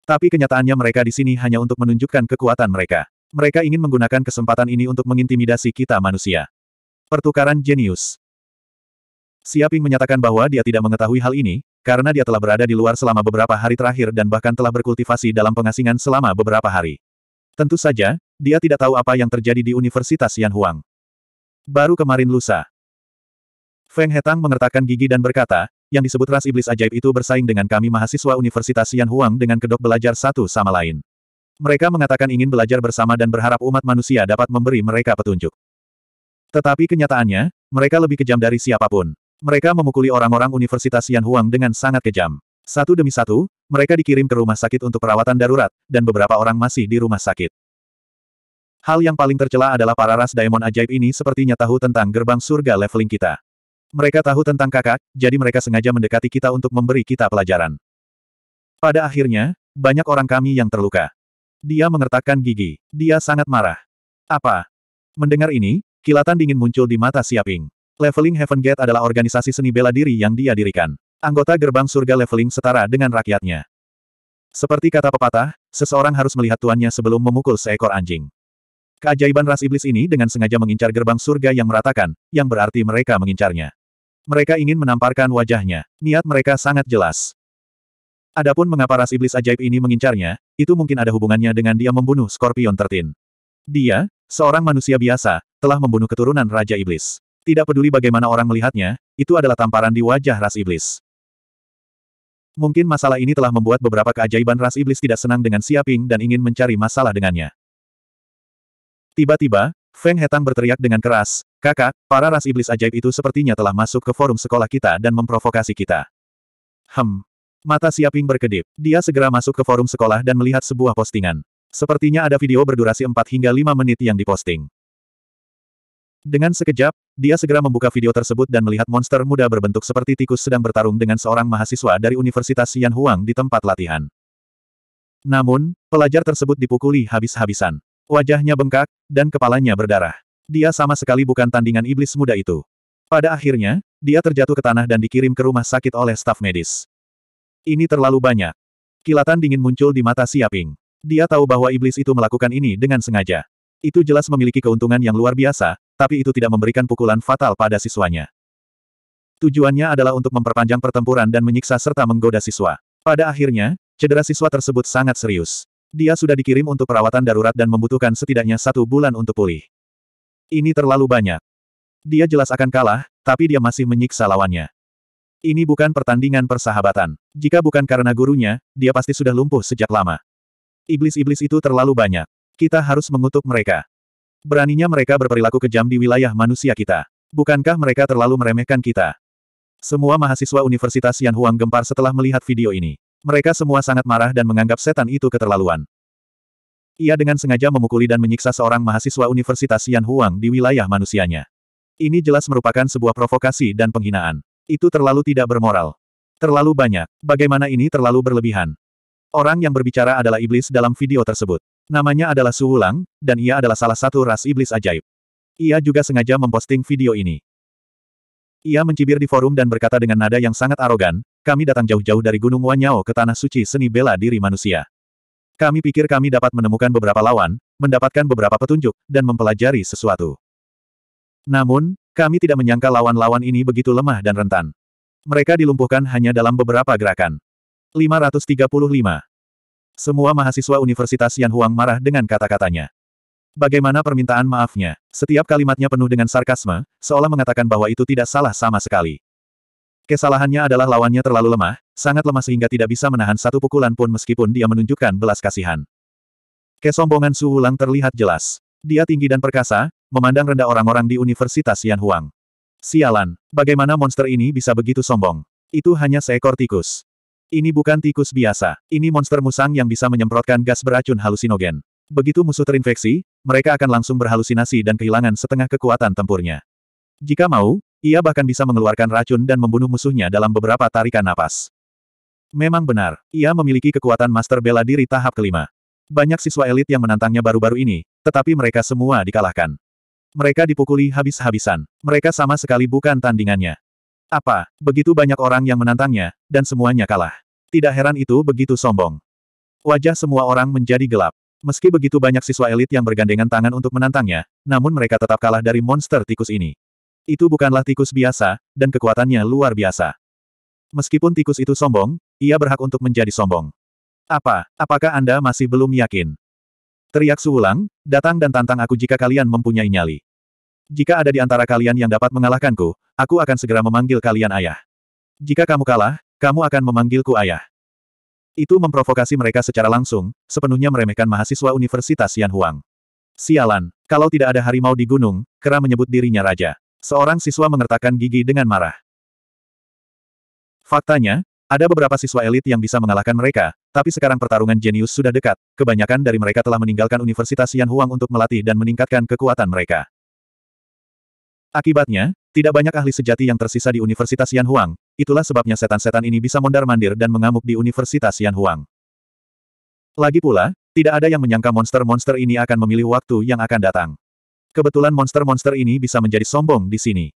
Tapi kenyataannya mereka di sini hanya untuk menunjukkan kekuatan mereka. Mereka ingin menggunakan kesempatan ini untuk mengintimidasi kita manusia. Pertukaran jenius. Siaping menyatakan bahwa dia tidak mengetahui hal ini, karena dia telah berada di luar selama beberapa hari terakhir dan bahkan telah berkultivasi dalam pengasingan selama beberapa hari. Tentu saja, dia tidak tahu apa yang terjadi di Universitas Yan Huang. Baru kemarin lusa. Feng Hetang mengertakkan gigi dan berkata, yang disebut ras iblis ajaib itu bersaing dengan kami mahasiswa Universitas Yan Huang dengan kedok belajar satu sama lain. Mereka mengatakan ingin belajar bersama dan berharap umat manusia dapat memberi mereka petunjuk. Tetapi kenyataannya, mereka lebih kejam dari siapapun. Mereka memukuli orang-orang Universitas Yan Huang dengan sangat kejam. Satu demi satu, mereka dikirim ke rumah sakit untuk perawatan darurat, dan beberapa orang masih di rumah sakit. Hal yang paling tercela adalah para ras Diamond ajaib ini sepertinya tahu tentang gerbang surga leveling kita. Mereka tahu tentang kakak, jadi mereka sengaja mendekati kita untuk memberi kita pelajaran. Pada akhirnya, banyak orang kami yang terluka. Dia mengertakkan gigi. Dia sangat marah. Apa? Mendengar ini, kilatan dingin muncul di mata Siaping. Leveling Heaven Gate adalah organisasi seni bela diri yang dia dirikan. Anggota gerbang surga leveling setara dengan rakyatnya. Seperti kata pepatah, seseorang harus melihat tuannya sebelum memukul seekor anjing. Keajaiban ras iblis ini dengan sengaja mengincar gerbang surga yang meratakan, yang berarti mereka mengincarnya. Mereka ingin menamparkan wajahnya. Niat mereka sangat jelas. Adapun mengapa ras iblis ajaib ini mengincarnya, itu mungkin ada hubungannya dengan dia membunuh Scorpion Tertin. Dia, seorang manusia biasa, telah membunuh keturunan Raja Iblis. Tidak peduli bagaimana orang melihatnya, itu adalah tamparan di wajah ras iblis. Mungkin masalah ini telah membuat beberapa keajaiban ras iblis tidak senang dengan Siaping dan ingin mencari masalah dengannya. Tiba-tiba, Feng Hetang berteriak dengan keras, Kakak, para ras iblis ajaib itu sepertinya telah masuk ke forum sekolah kita dan memprovokasi kita. Hem. Mata Siaping berkedip. Dia segera masuk ke forum sekolah dan melihat sebuah postingan. Sepertinya ada video berdurasi 4 hingga 5 menit yang diposting. Dengan sekejap, dia segera membuka video tersebut dan melihat monster muda berbentuk seperti tikus sedang bertarung dengan seorang mahasiswa dari Universitas Yan Huang di tempat latihan. Namun, pelajar tersebut dipukuli habis-habisan. Wajahnya bengkak, dan kepalanya berdarah. Dia sama sekali bukan tandingan iblis muda itu. Pada akhirnya, dia terjatuh ke tanah dan dikirim ke rumah sakit oleh staf medis. Ini terlalu banyak. Kilatan dingin muncul di mata Siaping. Dia tahu bahwa iblis itu melakukan ini dengan sengaja. Itu jelas memiliki keuntungan yang luar biasa, tapi itu tidak memberikan pukulan fatal pada siswanya. Tujuannya adalah untuk memperpanjang pertempuran dan menyiksa serta menggoda siswa. Pada akhirnya, cedera siswa tersebut sangat serius. Dia sudah dikirim untuk perawatan darurat dan membutuhkan setidaknya satu bulan untuk pulih. Ini terlalu banyak. Dia jelas akan kalah, tapi dia masih menyiksa lawannya. Ini bukan pertandingan persahabatan. Jika bukan karena gurunya, dia pasti sudah lumpuh sejak lama. Iblis-iblis itu terlalu banyak. Kita harus mengutuk mereka. Beraninya mereka berperilaku kejam di wilayah manusia kita. Bukankah mereka terlalu meremehkan kita? Semua mahasiswa Universitas Yan Huang gempar setelah melihat video ini. Mereka semua sangat marah dan menganggap setan itu keterlaluan. Ia dengan sengaja memukuli dan menyiksa seorang mahasiswa Universitas Yan Huang di wilayah manusianya. Ini jelas merupakan sebuah provokasi dan penghinaan. Itu terlalu tidak bermoral. Terlalu banyak. Bagaimana ini terlalu berlebihan? Orang yang berbicara adalah iblis dalam video tersebut. Namanya adalah Su Wulang, dan ia adalah salah satu ras iblis ajaib. Ia juga sengaja memposting video ini. Ia mencibir di forum dan berkata dengan nada yang sangat arogan, kami datang jauh-jauh dari Gunung Wanyao ke Tanah Suci Seni Bela Diri Manusia. Kami pikir kami dapat menemukan beberapa lawan, mendapatkan beberapa petunjuk, dan mempelajari sesuatu. Namun, kami tidak menyangka lawan-lawan ini begitu lemah dan rentan. Mereka dilumpuhkan hanya dalam beberapa gerakan. 535. Semua mahasiswa Universitas Yan Huang marah dengan kata-katanya. Bagaimana permintaan maafnya? Setiap kalimatnya penuh dengan sarkasme, seolah mengatakan bahwa itu tidak salah sama sekali. Kesalahannya adalah lawannya terlalu lemah, sangat lemah sehingga tidak bisa menahan satu pukulan pun meskipun dia menunjukkan belas kasihan. Kesombongan Su Wulang terlihat jelas. Dia tinggi dan perkasa, memandang rendah orang-orang di Universitas Yan Huang. Sialan, bagaimana monster ini bisa begitu sombong? Itu hanya seekor tikus. Ini bukan tikus biasa. Ini monster musang yang bisa menyemprotkan gas beracun halusinogen. Begitu musuh terinfeksi, mereka akan langsung berhalusinasi dan kehilangan setengah kekuatan tempurnya. Jika mau, ia bahkan bisa mengeluarkan racun dan membunuh musuhnya dalam beberapa tarikan napas. Memang benar, ia memiliki kekuatan master bela diri tahap kelima. Banyak siswa elit yang menantangnya baru-baru ini, tetapi mereka semua dikalahkan. Mereka dipukuli habis-habisan. Mereka sama sekali bukan tandingannya. Apa, begitu banyak orang yang menantangnya, dan semuanya kalah. Tidak heran itu begitu sombong. Wajah semua orang menjadi gelap. Meski begitu banyak siswa elit yang bergandengan tangan untuk menantangnya, namun mereka tetap kalah dari monster tikus ini. Itu bukanlah tikus biasa, dan kekuatannya luar biasa. Meskipun tikus itu sombong, ia berhak untuk menjadi sombong. Apa, apakah Anda masih belum yakin? Teriak Suwulang, datang dan tantang aku jika kalian mempunyai nyali. Jika ada di antara kalian yang dapat mengalahkanku, aku akan segera memanggil kalian ayah. Jika kamu kalah, kamu akan memanggilku ayah. Itu memprovokasi mereka secara langsung, sepenuhnya meremehkan mahasiswa Universitas Huang. Sialan, kalau tidak ada harimau di gunung, Kera menyebut dirinya raja. Seorang siswa mengertakkan gigi dengan marah. Faktanya, ada beberapa siswa elit yang bisa mengalahkan mereka, tapi sekarang pertarungan jenius sudah dekat. Kebanyakan dari mereka telah meninggalkan Universitas Huang untuk melatih dan meningkatkan kekuatan mereka. Akibatnya, tidak banyak ahli sejati yang tersisa di Universitas Yan Huang, itulah sebabnya setan-setan ini bisa mondar-mandir dan mengamuk di Universitas Yan Huang. Lagi pula, tidak ada yang menyangka monster-monster ini akan memilih waktu yang akan datang. Kebetulan monster-monster ini bisa menjadi sombong di sini.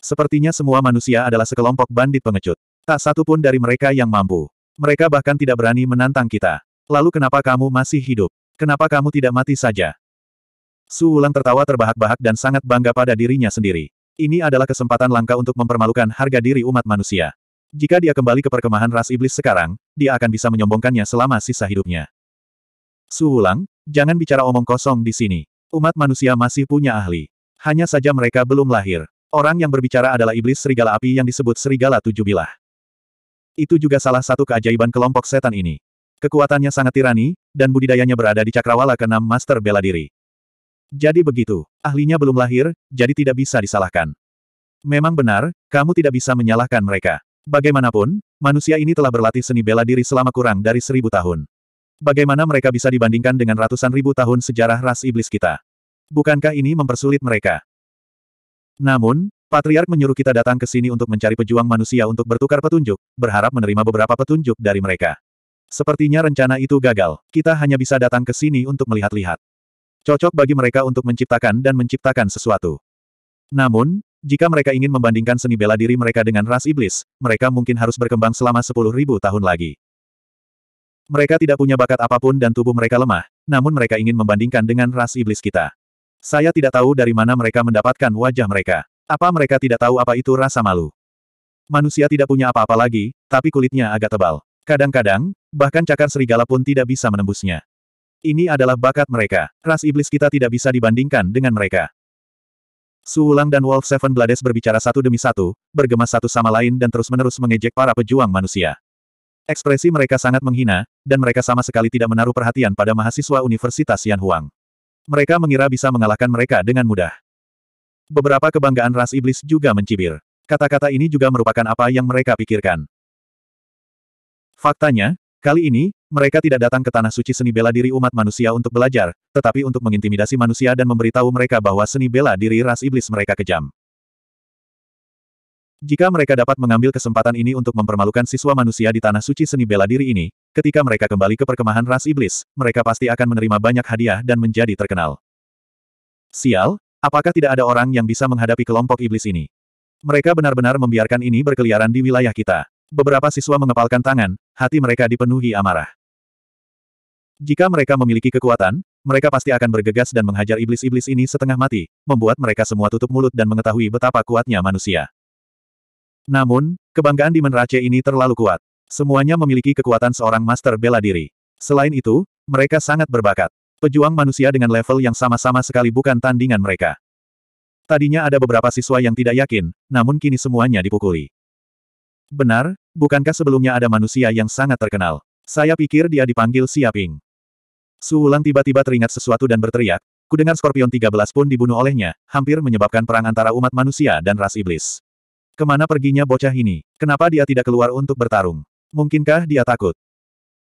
Sepertinya semua manusia adalah sekelompok bandit pengecut. Tak satu pun dari mereka yang mampu. Mereka bahkan tidak berani menantang kita. Lalu kenapa kamu masih hidup? Kenapa kamu tidak mati saja? Su Wulan tertawa terbahak-bahak dan sangat bangga pada dirinya sendiri. Ini adalah kesempatan langka untuk mempermalukan harga diri umat manusia. Jika dia kembali ke perkemahan ras iblis sekarang, dia akan bisa menyombongkannya selama sisa hidupnya. Su Wulang, jangan bicara omong kosong di sini. Umat manusia masih punya ahli. Hanya saja mereka belum lahir. Orang yang berbicara adalah iblis serigala api yang disebut serigala tujuh bilah. Itu juga salah satu keajaiban kelompok setan ini. Kekuatannya sangat tirani, dan budidayanya berada di cakrawala keenam master bela diri. Jadi begitu, ahlinya belum lahir, jadi tidak bisa disalahkan. Memang benar, kamu tidak bisa menyalahkan mereka. Bagaimanapun, manusia ini telah berlatih seni bela diri selama kurang dari seribu tahun. Bagaimana mereka bisa dibandingkan dengan ratusan ribu tahun sejarah ras iblis kita? Bukankah ini mempersulit mereka? Namun, Patriark menyuruh kita datang ke sini untuk mencari pejuang manusia untuk bertukar petunjuk, berharap menerima beberapa petunjuk dari mereka. Sepertinya rencana itu gagal, kita hanya bisa datang ke sini untuk melihat-lihat. Cocok bagi mereka untuk menciptakan dan menciptakan sesuatu. Namun, jika mereka ingin membandingkan seni bela diri mereka dengan ras iblis, mereka mungkin harus berkembang selama 10.000 tahun lagi. Mereka tidak punya bakat apapun dan tubuh mereka lemah, namun mereka ingin membandingkan dengan ras iblis kita. Saya tidak tahu dari mana mereka mendapatkan wajah mereka. Apa mereka tidak tahu apa itu rasa malu? Manusia tidak punya apa-apa lagi, tapi kulitnya agak tebal. Kadang-kadang, bahkan cakar serigala pun tidak bisa menembusnya. Ini adalah bakat mereka. Ras iblis kita tidak bisa dibandingkan dengan mereka. Suulang dan Wolf Seven Blades berbicara satu demi satu, bergema satu sama lain dan terus-menerus mengejek para pejuang manusia. Ekspresi mereka sangat menghina, dan mereka sama sekali tidak menaruh perhatian pada mahasiswa Universitas Yanhuang. Mereka mengira bisa mengalahkan mereka dengan mudah. Beberapa kebanggaan ras iblis juga mencibir. Kata-kata ini juga merupakan apa yang mereka pikirkan. Faktanya, Kali ini, mereka tidak datang ke tanah suci seni bela diri umat manusia untuk belajar, tetapi untuk mengintimidasi manusia dan memberitahu mereka bahwa seni bela diri ras iblis mereka kejam. Jika mereka dapat mengambil kesempatan ini untuk mempermalukan siswa manusia di tanah suci seni bela diri ini, ketika mereka kembali ke perkemahan ras iblis, mereka pasti akan menerima banyak hadiah dan menjadi terkenal. Sial, apakah tidak ada orang yang bisa menghadapi kelompok iblis ini? Mereka benar-benar membiarkan ini berkeliaran di wilayah kita. Beberapa siswa mengepalkan tangan, hati mereka dipenuhi amarah. Jika mereka memiliki kekuatan, mereka pasti akan bergegas dan menghajar iblis-iblis ini setengah mati, membuat mereka semua tutup mulut dan mengetahui betapa kuatnya manusia. Namun, kebanggaan di Menrace ini terlalu kuat. Semuanya memiliki kekuatan seorang master bela diri. Selain itu, mereka sangat berbakat. Pejuang manusia dengan level yang sama-sama sekali bukan tandingan mereka. Tadinya ada beberapa siswa yang tidak yakin, namun kini semuanya dipukuli. Benar, Bukankah sebelumnya ada manusia yang sangat terkenal? Saya pikir dia dipanggil Siaping. Su tiba-tiba teringat sesuatu dan berteriak, kudengar Scorpion 13 pun dibunuh olehnya, hampir menyebabkan perang antara umat manusia dan ras iblis. Kemana perginya bocah ini? Kenapa dia tidak keluar untuk bertarung? Mungkinkah dia takut?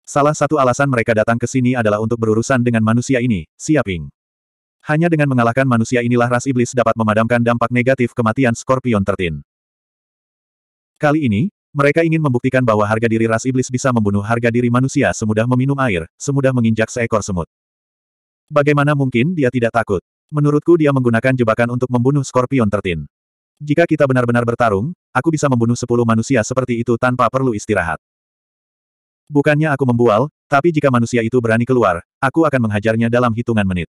Salah satu alasan mereka datang ke sini adalah untuk berurusan dengan manusia ini, Siaping. Hanya dengan mengalahkan manusia inilah ras iblis dapat memadamkan dampak negatif kematian Scorpion Tertin. Kali ini, mereka ingin membuktikan bahwa harga diri ras iblis bisa membunuh harga diri manusia semudah meminum air, semudah menginjak seekor semut. Bagaimana mungkin dia tidak takut? Menurutku dia menggunakan jebakan untuk membunuh Scorpion tertin. Jika kita benar-benar bertarung, aku bisa membunuh sepuluh manusia seperti itu tanpa perlu istirahat. Bukannya aku membual, tapi jika manusia itu berani keluar, aku akan menghajarnya dalam hitungan menit.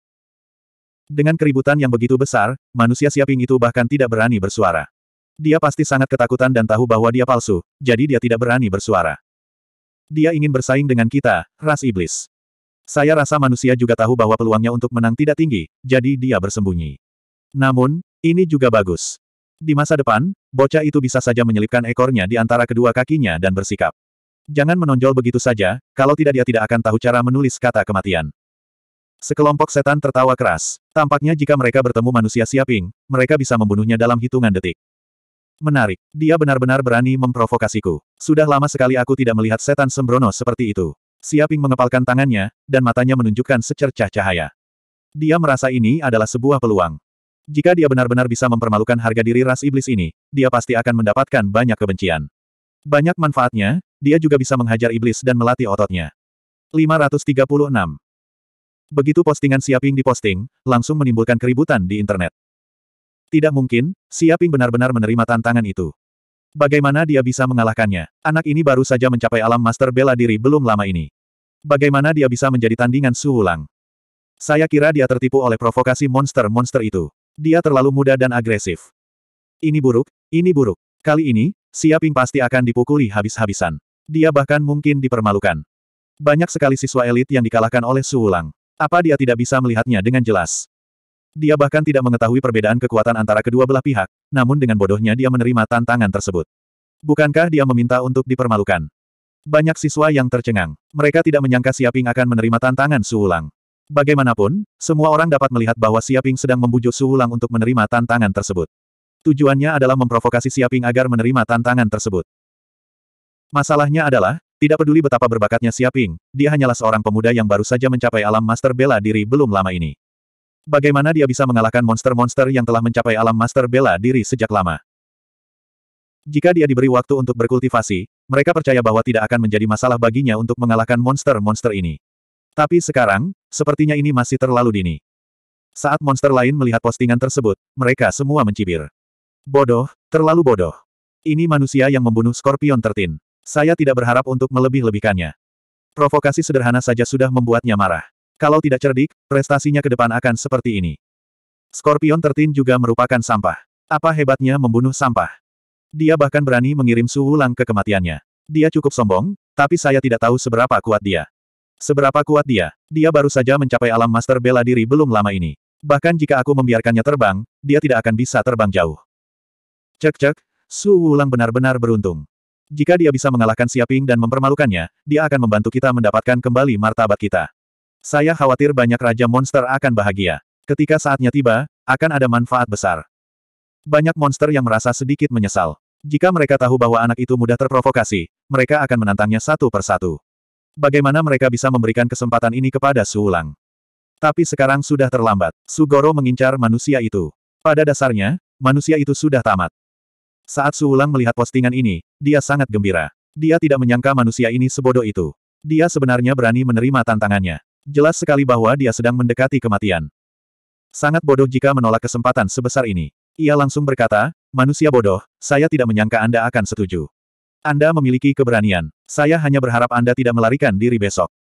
Dengan keributan yang begitu besar, manusia siaping itu bahkan tidak berani bersuara. Dia pasti sangat ketakutan dan tahu bahwa dia palsu, jadi dia tidak berani bersuara. Dia ingin bersaing dengan kita, ras iblis. Saya rasa manusia juga tahu bahwa peluangnya untuk menang tidak tinggi, jadi dia bersembunyi. Namun, ini juga bagus. Di masa depan, bocah itu bisa saja menyelipkan ekornya di antara kedua kakinya dan bersikap. Jangan menonjol begitu saja, kalau tidak dia tidak akan tahu cara menulis kata kematian. Sekelompok setan tertawa keras. Tampaknya jika mereka bertemu manusia siaping, mereka bisa membunuhnya dalam hitungan detik. Menarik. Dia benar-benar berani memprovokasiku. Sudah lama sekali aku tidak melihat setan sembrono seperti itu. Siaping mengepalkan tangannya, dan matanya menunjukkan secercah cahaya. Dia merasa ini adalah sebuah peluang. Jika dia benar-benar bisa mempermalukan harga diri ras iblis ini, dia pasti akan mendapatkan banyak kebencian. Banyak manfaatnya, dia juga bisa menghajar iblis dan melatih ototnya. 536 Begitu postingan Siaping diposting, langsung menimbulkan keributan di internet. Tidak mungkin, Siaping benar-benar menerima tantangan itu. Bagaimana dia bisa mengalahkannya? Anak ini baru saja mencapai alam master bela diri belum lama ini. Bagaimana dia bisa menjadi tandingan Su Wulang? Saya kira dia tertipu oleh provokasi monster-monster itu. Dia terlalu muda dan agresif. Ini buruk, ini buruk. Kali ini, Siaping pasti akan dipukuli habis-habisan. Dia bahkan mungkin dipermalukan. Banyak sekali siswa elit yang dikalahkan oleh Su Wulang. Apa dia tidak bisa melihatnya dengan jelas? Dia bahkan tidak mengetahui perbedaan kekuatan antara kedua belah pihak, namun dengan bodohnya dia menerima tantangan tersebut. Bukankah dia meminta untuk dipermalukan? Banyak siswa yang tercengang. Mereka tidak menyangka Siaping akan menerima tantangan Suulang. Bagaimanapun, semua orang dapat melihat bahwa Siaping sedang membujuk Suulang untuk menerima tantangan tersebut. Tujuannya adalah memprovokasi Siaping agar menerima tantangan tersebut. Masalahnya adalah, tidak peduli betapa berbakatnya Siaping, dia hanyalah seorang pemuda yang baru saja mencapai alam master bela diri belum lama ini. Bagaimana dia bisa mengalahkan monster-monster yang telah mencapai alam master bela diri sejak lama? Jika dia diberi waktu untuk berkultivasi, mereka percaya bahwa tidak akan menjadi masalah baginya untuk mengalahkan monster-monster ini. Tapi sekarang, sepertinya ini masih terlalu dini. Saat monster lain melihat postingan tersebut, mereka semua mencibir. Bodoh, terlalu bodoh. Ini manusia yang membunuh Scorpion Tertin. Saya tidak berharap untuk melebih-lebihkannya. Provokasi sederhana saja sudah membuatnya marah. Kalau tidak cerdik, prestasinya ke depan akan seperti ini. Scorpion Tertin juga merupakan sampah. Apa hebatnya membunuh sampah? Dia bahkan berani mengirim Su Wulang ke kematiannya. Dia cukup sombong, tapi saya tidak tahu seberapa kuat dia. Seberapa kuat dia? Dia baru saja mencapai alam master bela diri belum lama ini. Bahkan jika aku membiarkannya terbang, dia tidak akan bisa terbang jauh. Cek-cek, Su Wulang benar-benar beruntung. Jika dia bisa mengalahkan Siaping dan mempermalukannya, dia akan membantu kita mendapatkan kembali martabat kita. Saya khawatir banyak raja monster akan bahagia. Ketika saatnya tiba, akan ada manfaat besar. Banyak monster yang merasa sedikit menyesal. Jika mereka tahu bahwa anak itu mudah terprovokasi, mereka akan menantangnya satu persatu. Bagaimana mereka bisa memberikan kesempatan ini kepada Suulang? Tapi sekarang sudah terlambat. Sugoro mengincar manusia itu. Pada dasarnya, manusia itu sudah tamat. Saat Suulang melihat postingan ini, dia sangat gembira. Dia tidak menyangka manusia ini sebodoh itu. Dia sebenarnya berani menerima tantangannya. Jelas sekali bahwa dia sedang mendekati kematian. Sangat bodoh jika menolak kesempatan sebesar ini. Ia langsung berkata, manusia bodoh, saya tidak menyangka Anda akan setuju. Anda memiliki keberanian. Saya hanya berharap Anda tidak melarikan diri besok.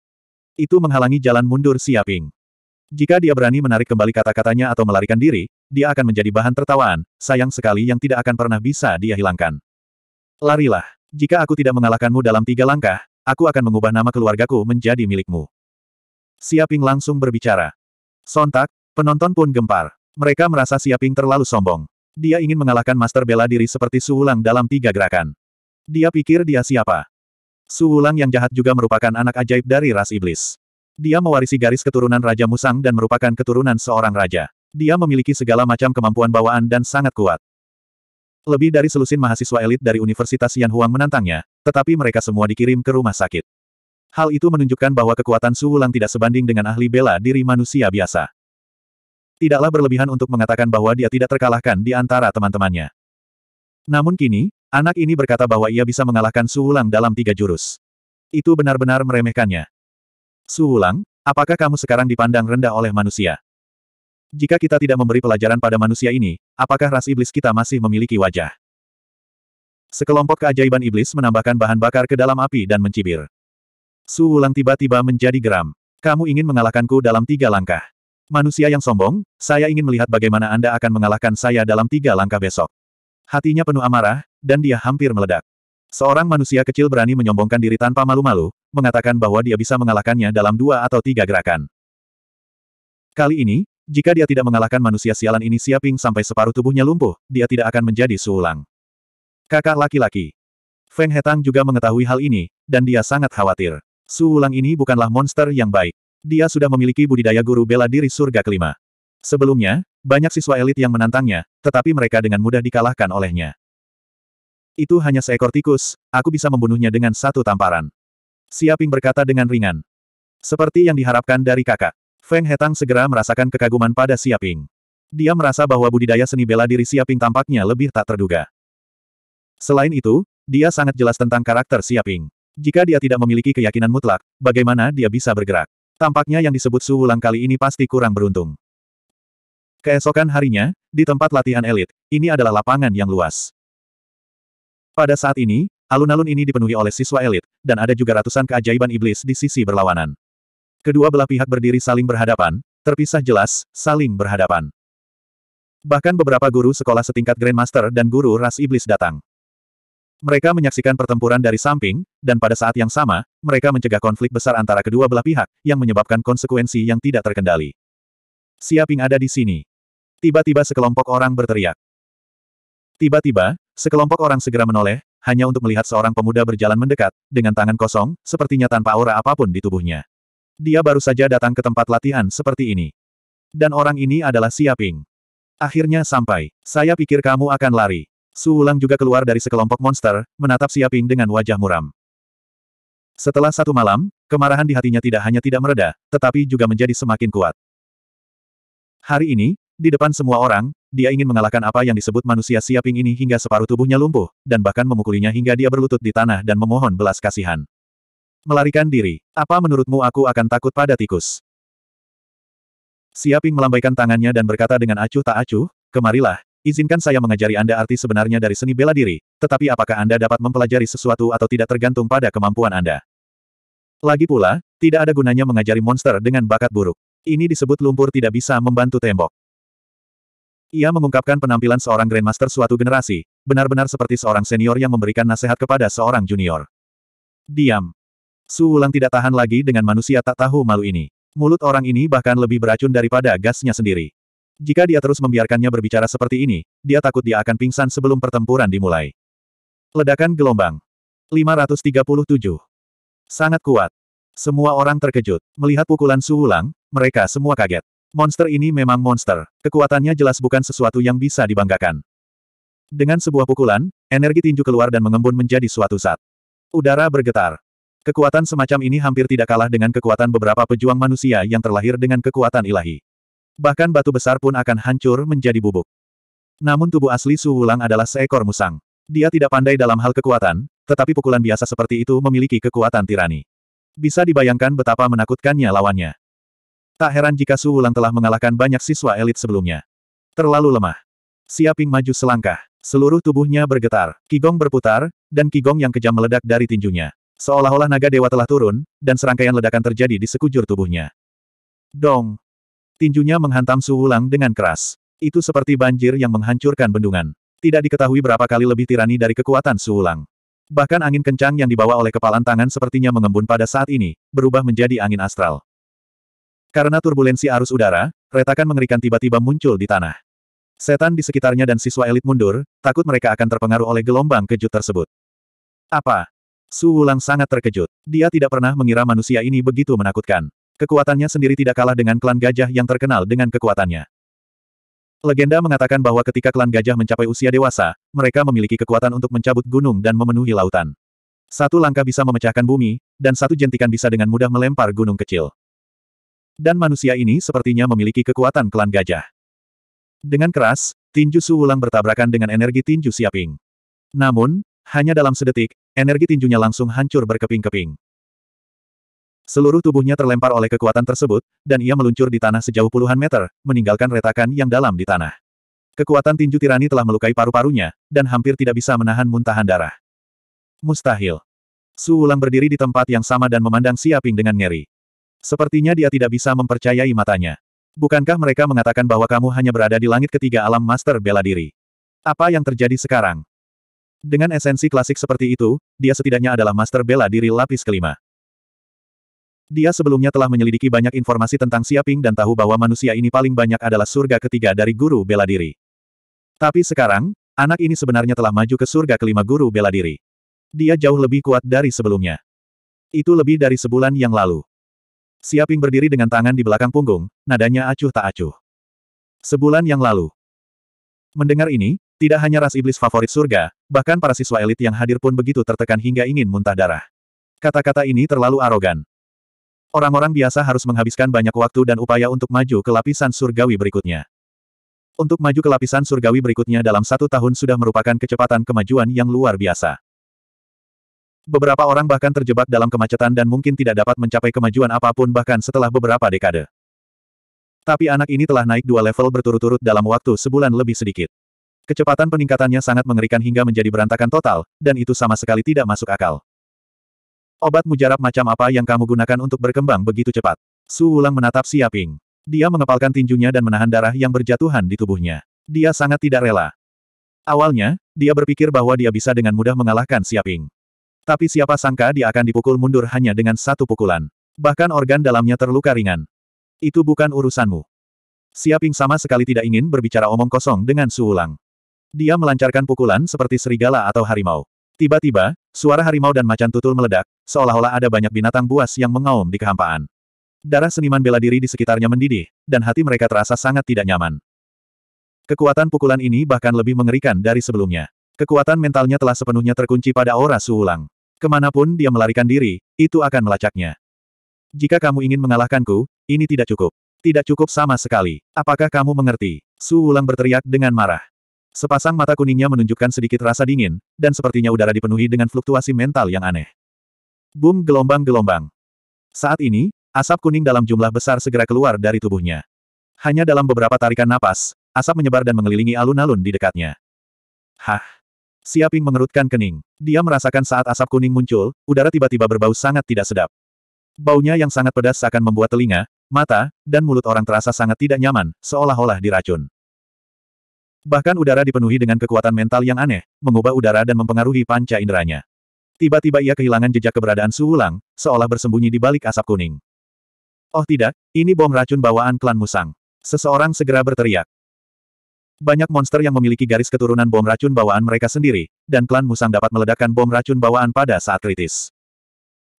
Itu menghalangi jalan mundur Siaping. Jika dia berani menarik kembali kata-katanya atau melarikan diri, dia akan menjadi bahan tertawaan, sayang sekali yang tidak akan pernah bisa dia hilangkan. Larilah. Jika aku tidak mengalahkanmu dalam tiga langkah, aku akan mengubah nama keluargaku menjadi milikmu. Siaping langsung berbicara. Sontak, penonton pun gempar. Mereka merasa Siaping terlalu sombong. Dia ingin mengalahkan master bela diri seperti Suulang dalam tiga gerakan. Dia pikir dia siapa. Suulang yang jahat juga merupakan anak ajaib dari ras iblis. Dia mewarisi garis keturunan Raja Musang dan merupakan keturunan seorang raja. Dia memiliki segala macam kemampuan bawaan dan sangat kuat. Lebih dari selusin mahasiswa elit dari Universitas Yan Huang menantangnya, tetapi mereka semua dikirim ke rumah sakit. Hal itu menunjukkan bahwa kekuatan Su Wulang tidak sebanding dengan ahli bela diri manusia biasa. Tidaklah berlebihan untuk mengatakan bahwa dia tidak terkalahkan di antara teman-temannya. Namun kini, anak ini berkata bahwa ia bisa mengalahkan Su Wulang dalam tiga jurus. Itu benar-benar meremehkannya. Su Wulang, apakah kamu sekarang dipandang rendah oleh manusia? Jika kita tidak memberi pelajaran pada manusia ini, apakah ras iblis kita masih memiliki wajah? Sekelompok keajaiban iblis menambahkan bahan bakar ke dalam api dan mencibir. Su Wulang tiba-tiba menjadi geram. Kamu ingin mengalahkanku dalam tiga langkah. Manusia yang sombong, saya ingin melihat bagaimana Anda akan mengalahkan saya dalam tiga langkah besok. Hatinya penuh amarah, dan dia hampir meledak. Seorang manusia kecil berani menyombongkan diri tanpa malu-malu, mengatakan bahwa dia bisa mengalahkannya dalam dua atau tiga gerakan. Kali ini, jika dia tidak mengalahkan manusia sialan ini siaping sampai separuh tubuhnya lumpuh, dia tidak akan menjadi suulang. Kakak laki-laki. Feng Hetang juga mengetahui hal ini, dan dia sangat khawatir. Su Wulang ini bukanlah monster yang baik. Dia sudah memiliki budidaya guru bela diri surga kelima. Sebelumnya, banyak siswa elit yang menantangnya, tetapi mereka dengan mudah dikalahkan olehnya. Itu hanya seekor tikus, aku bisa membunuhnya dengan satu tamparan. Siaping berkata dengan ringan. Seperti yang diharapkan dari kakak. Feng Hetang segera merasakan kekaguman pada Siaping. Dia merasa bahwa budidaya seni bela diri Siaping tampaknya lebih tak terduga. Selain itu, dia sangat jelas tentang karakter Siaping. Jika dia tidak memiliki keyakinan mutlak, bagaimana dia bisa bergerak? Tampaknya yang disebut Su Wulang kali ini pasti kurang beruntung. Keesokan harinya, di tempat latihan elit, ini adalah lapangan yang luas. Pada saat ini, alun-alun ini dipenuhi oleh siswa elit, dan ada juga ratusan keajaiban iblis di sisi berlawanan. Kedua belah pihak berdiri saling berhadapan, terpisah jelas, saling berhadapan. Bahkan beberapa guru sekolah setingkat Grandmaster dan guru ras iblis datang. Mereka menyaksikan pertempuran dari samping, dan pada saat yang sama, mereka mencegah konflik besar antara kedua belah pihak, yang menyebabkan konsekuensi yang tidak terkendali. Siaping ada di sini. Tiba-tiba sekelompok orang berteriak. Tiba-tiba, sekelompok orang segera menoleh, hanya untuk melihat seorang pemuda berjalan mendekat, dengan tangan kosong, sepertinya tanpa aura apapun di tubuhnya. Dia baru saja datang ke tempat latihan seperti ini. Dan orang ini adalah Siaping. Akhirnya sampai, saya pikir kamu akan lari. Su Wulang juga keluar dari sekelompok monster, menatap Siaping dengan wajah muram. Setelah satu malam, kemarahan di hatinya tidak hanya tidak mereda, tetapi juga menjadi semakin kuat. Hari ini, di depan semua orang, dia ingin mengalahkan apa yang disebut manusia Siaping ini hingga separuh tubuhnya lumpuh, dan bahkan memukulinya hingga dia berlutut di tanah dan memohon belas kasihan. Melarikan diri, apa menurutmu aku akan takut pada tikus? Siaping melambaikan tangannya dan berkata dengan acuh tak acuh, kemarilah, Izinkan saya mengajari Anda arti sebenarnya dari seni bela diri, tetapi apakah Anda dapat mempelajari sesuatu atau tidak tergantung pada kemampuan Anda. Lagi pula, tidak ada gunanya mengajari monster dengan bakat buruk. Ini disebut lumpur tidak bisa membantu tembok. Ia mengungkapkan penampilan seorang Grandmaster suatu generasi, benar-benar seperti seorang senior yang memberikan nasihat kepada seorang junior. Diam. Su Wulang tidak tahan lagi dengan manusia tak tahu malu ini. Mulut orang ini bahkan lebih beracun daripada gasnya sendiri. Jika dia terus membiarkannya berbicara seperti ini, dia takut dia akan pingsan sebelum pertempuran dimulai. Ledakan gelombang. 537. Sangat kuat. Semua orang terkejut. Melihat pukulan Wulang, mereka semua kaget. Monster ini memang monster. Kekuatannya jelas bukan sesuatu yang bisa dibanggakan. Dengan sebuah pukulan, energi tinju keluar dan mengembun menjadi suatu saat. Udara bergetar. Kekuatan semacam ini hampir tidak kalah dengan kekuatan beberapa pejuang manusia yang terlahir dengan kekuatan ilahi. Bahkan batu besar pun akan hancur menjadi bubuk. Namun tubuh asli Su Wulang adalah seekor musang. Dia tidak pandai dalam hal kekuatan, tetapi pukulan biasa seperti itu memiliki kekuatan tirani. Bisa dibayangkan betapa menakutkannya lawannya. Tak heran jika Su Wulang telah mengalahkan banyak siswa elit sebelumnya. Terlalu lemah. Siaping maju selangkah. Seluruh tubuhnya bergetar, kigong berputar, dan kigong yang kejam meledak dari tinjunya. Seolah-olah naga dewa telah turun, dan serangkaian ledakan terjadi di sekujur tubuhnya. Dong! Tinjunya menghantam Su Wulang dengan keras. Itu seperti banjir yang menghancurkan bendungan. Tidak diketahui berapa kali lebih tirani dari kekuatan Su Wulang. Bahkan angin kencang yang dibawa oleh kepalan tangan sepertinya mengembun pada saat ini, berubah menjadi angin astral. Karena turbulensi arus udara, retakan mengerikan tiba-tiba muncul di tanah. Setan di sekitarnya dan siswa elit mundur, takut mereka akan terpengaruh oleh gelombang kejut tersebut. Apa? Su Wulang sangat terkejut. Dia tidak pernah mengira manusia ini begitu menakutkan. Kekuatannya sendiri tidak kalah dengan klan gajah yang terkenal dengan kekuatannya. Legenda mengatakan bahwa ketika klan gajah mencapai usia dewasa, mereka memiliki kekuatan untuk mencabut gunung dan memenuhi lautan. Satu langkah bisa memecahkan bumi, dan satu jentikan bisa dengan mudah melempar gunung kecil. Dan manusia ini sepertinya memiliki kekuatan klan gajah. Dengan keras, tinju Su bertabrakan dengan energi tinju Siaping. Namun, hanya dalam sedetik, energi tinjunya langsung hancur berkeping-keping. Seluruh tubuhnya terlempar oleh kekuatan tersebut, dan ia meluncur di tanah sejauh puluhan meter, meninggalkan retakan yang dalam di tanah. Kekuatan tinju tirani telah melukai paru-parunya, dan hampir tidak bisa menahan muntahan darah. Mustahil. Su Wulang berdiri di tempat yang sama dan memandang Siaping dengan ngeri. Sepertinya dia tidak bisa mempercayai matanya. Bukankah mereka mengatakan bahwa kamu hanya berada di langit ketiga alam master bela diri? Apa yang terjadi sekarang? Dengan esensi klasik seperti itu, dia setidaknya adalah master bela diri lapis kelima. Dia sebelumnya telah menyelidiki banyak informasi tentang Siaping dan tahu bahwa manusia ini paling banyak adalah surga ketiga dari guru bela diri. Tapi sekarang, anak ini sebenarnya telah maju ke surga kelima guru bela diri. Dia jauh lebih kuat dari sebelumnya. Itu lebih dari sebulan yang lalu. Siaping berdiri dengan tangan di belakang punggung, nadanya acuh tak acuh. Sebulan yang lalu. Mendengar ini, tidak hanya ras iblis favorit surga, bahkan para siswa elit yang hadir pun begitu tertekan hingga ingin muntah darah. Kata-kata ini terlalu arogan. Orang-orang biasa harus menghabiskan banyak waktu dan upaya untuk maju ke lapisan surgawi berikutnya. Untuk maju ke lapisan surgawi berikutnya dalam satu tahun sudah merupakan kecepatan kemajuan yang luar biasa. Beberapa orang bahkan terjebak dalam kemacetan dan mungkin tidak dapat mencapai kemajuan apapun bahkan setelah beberapa dekade. Tapi anak ini telah naik dua level berturut-turut dalam waktu sebulan lebih sedikit. Kecepatan peningkatannya sangat mengerikan hingga menjadi berantakan total, dan itu sama sekali tidak masuk akal. Obat mujarab macam apa yang kamu gunakan untuk berkembang begitu cepat? Su Wulang menatap Siaping. Dia mengepalkan tinjunya dan menahan darah yang berjatuhan di tubuhnya. Dia sangat tidak rela. Awalnya, dia berpikir bahwa dia bisa dengan mudah mengalahkan Siaping. Tapi siapa sangka dia akan dipukul mundur hanya dengan satu pukulan. Bahkan organ dalamnya terluka ringan. Itu bukan urusanmu. Siaping sama sekali tidak ingin berbicara omong kosong dengan Su Wulang. Dia melancarkan pukulan seperti serigala atau harimau. Tiba-tiba, suara harimau dan macan tutul meledak, seolah-olah ada banyak binatang buas yang mengaum di kehampaan. Darah seniman bela diri di sekitarnya mendidih, dan hati mereka terasa sangat tidak nyaman. Kekuatan pukulan ini bahkan lebih mengerikan dari sebelumnya. Kekuatan mentalnya telah sepenuhnya terkunci pada aura suulang. Kemanapun dia melarikan diri, itu akan melacaknya. Jika kamu ingin mengalahkanku, ini tidak cukup. Tidak cukup sama sekali. Apakah kamu mengerti? Su Wulang berteriak dengan marah. Sepasang mata kuningnya menunjukkan sedikit rasa dingin, dan sepertinya udara dipenuhi dengan fluktuasi mental yang aneh. Boom gelombang-gelombang. Saat ini, asap kuning dalam jumlah besar segera keluar dari tubuhnya. Hanya dalam beberapa tarikan napas, asap menyebar dan mengelilingi alun-alun di dekatnya. Hah! Siaping mengerutkan kening. Dia merasakan saat asap kuning muncul, udara tiba-tiba berbau sangat tidak sedap. Baunya yang sangat pedas akan membuat telinga, mata, dan mulut orang terasa sangat tidak nyaman, seolah-olah diracun. Bahkan udara dipenuhi dengan kekuatan mental yang aneh, mengubah udara dan mempengaruhi panca inderanya. Tiba-tiba ia kehilangan jejak keberadaan Su Wulang, seolah bersembunyi di balik asap kuning. Oh tidak, ini bom racun bawaan klan Musang. Seseorang segera berteriak. Banyak monster yang memiliki garis keturunan bom racun bawaan mereka sendiri, dan klan Musang dapat meledakkan bom racun bawaan pada saat kritis.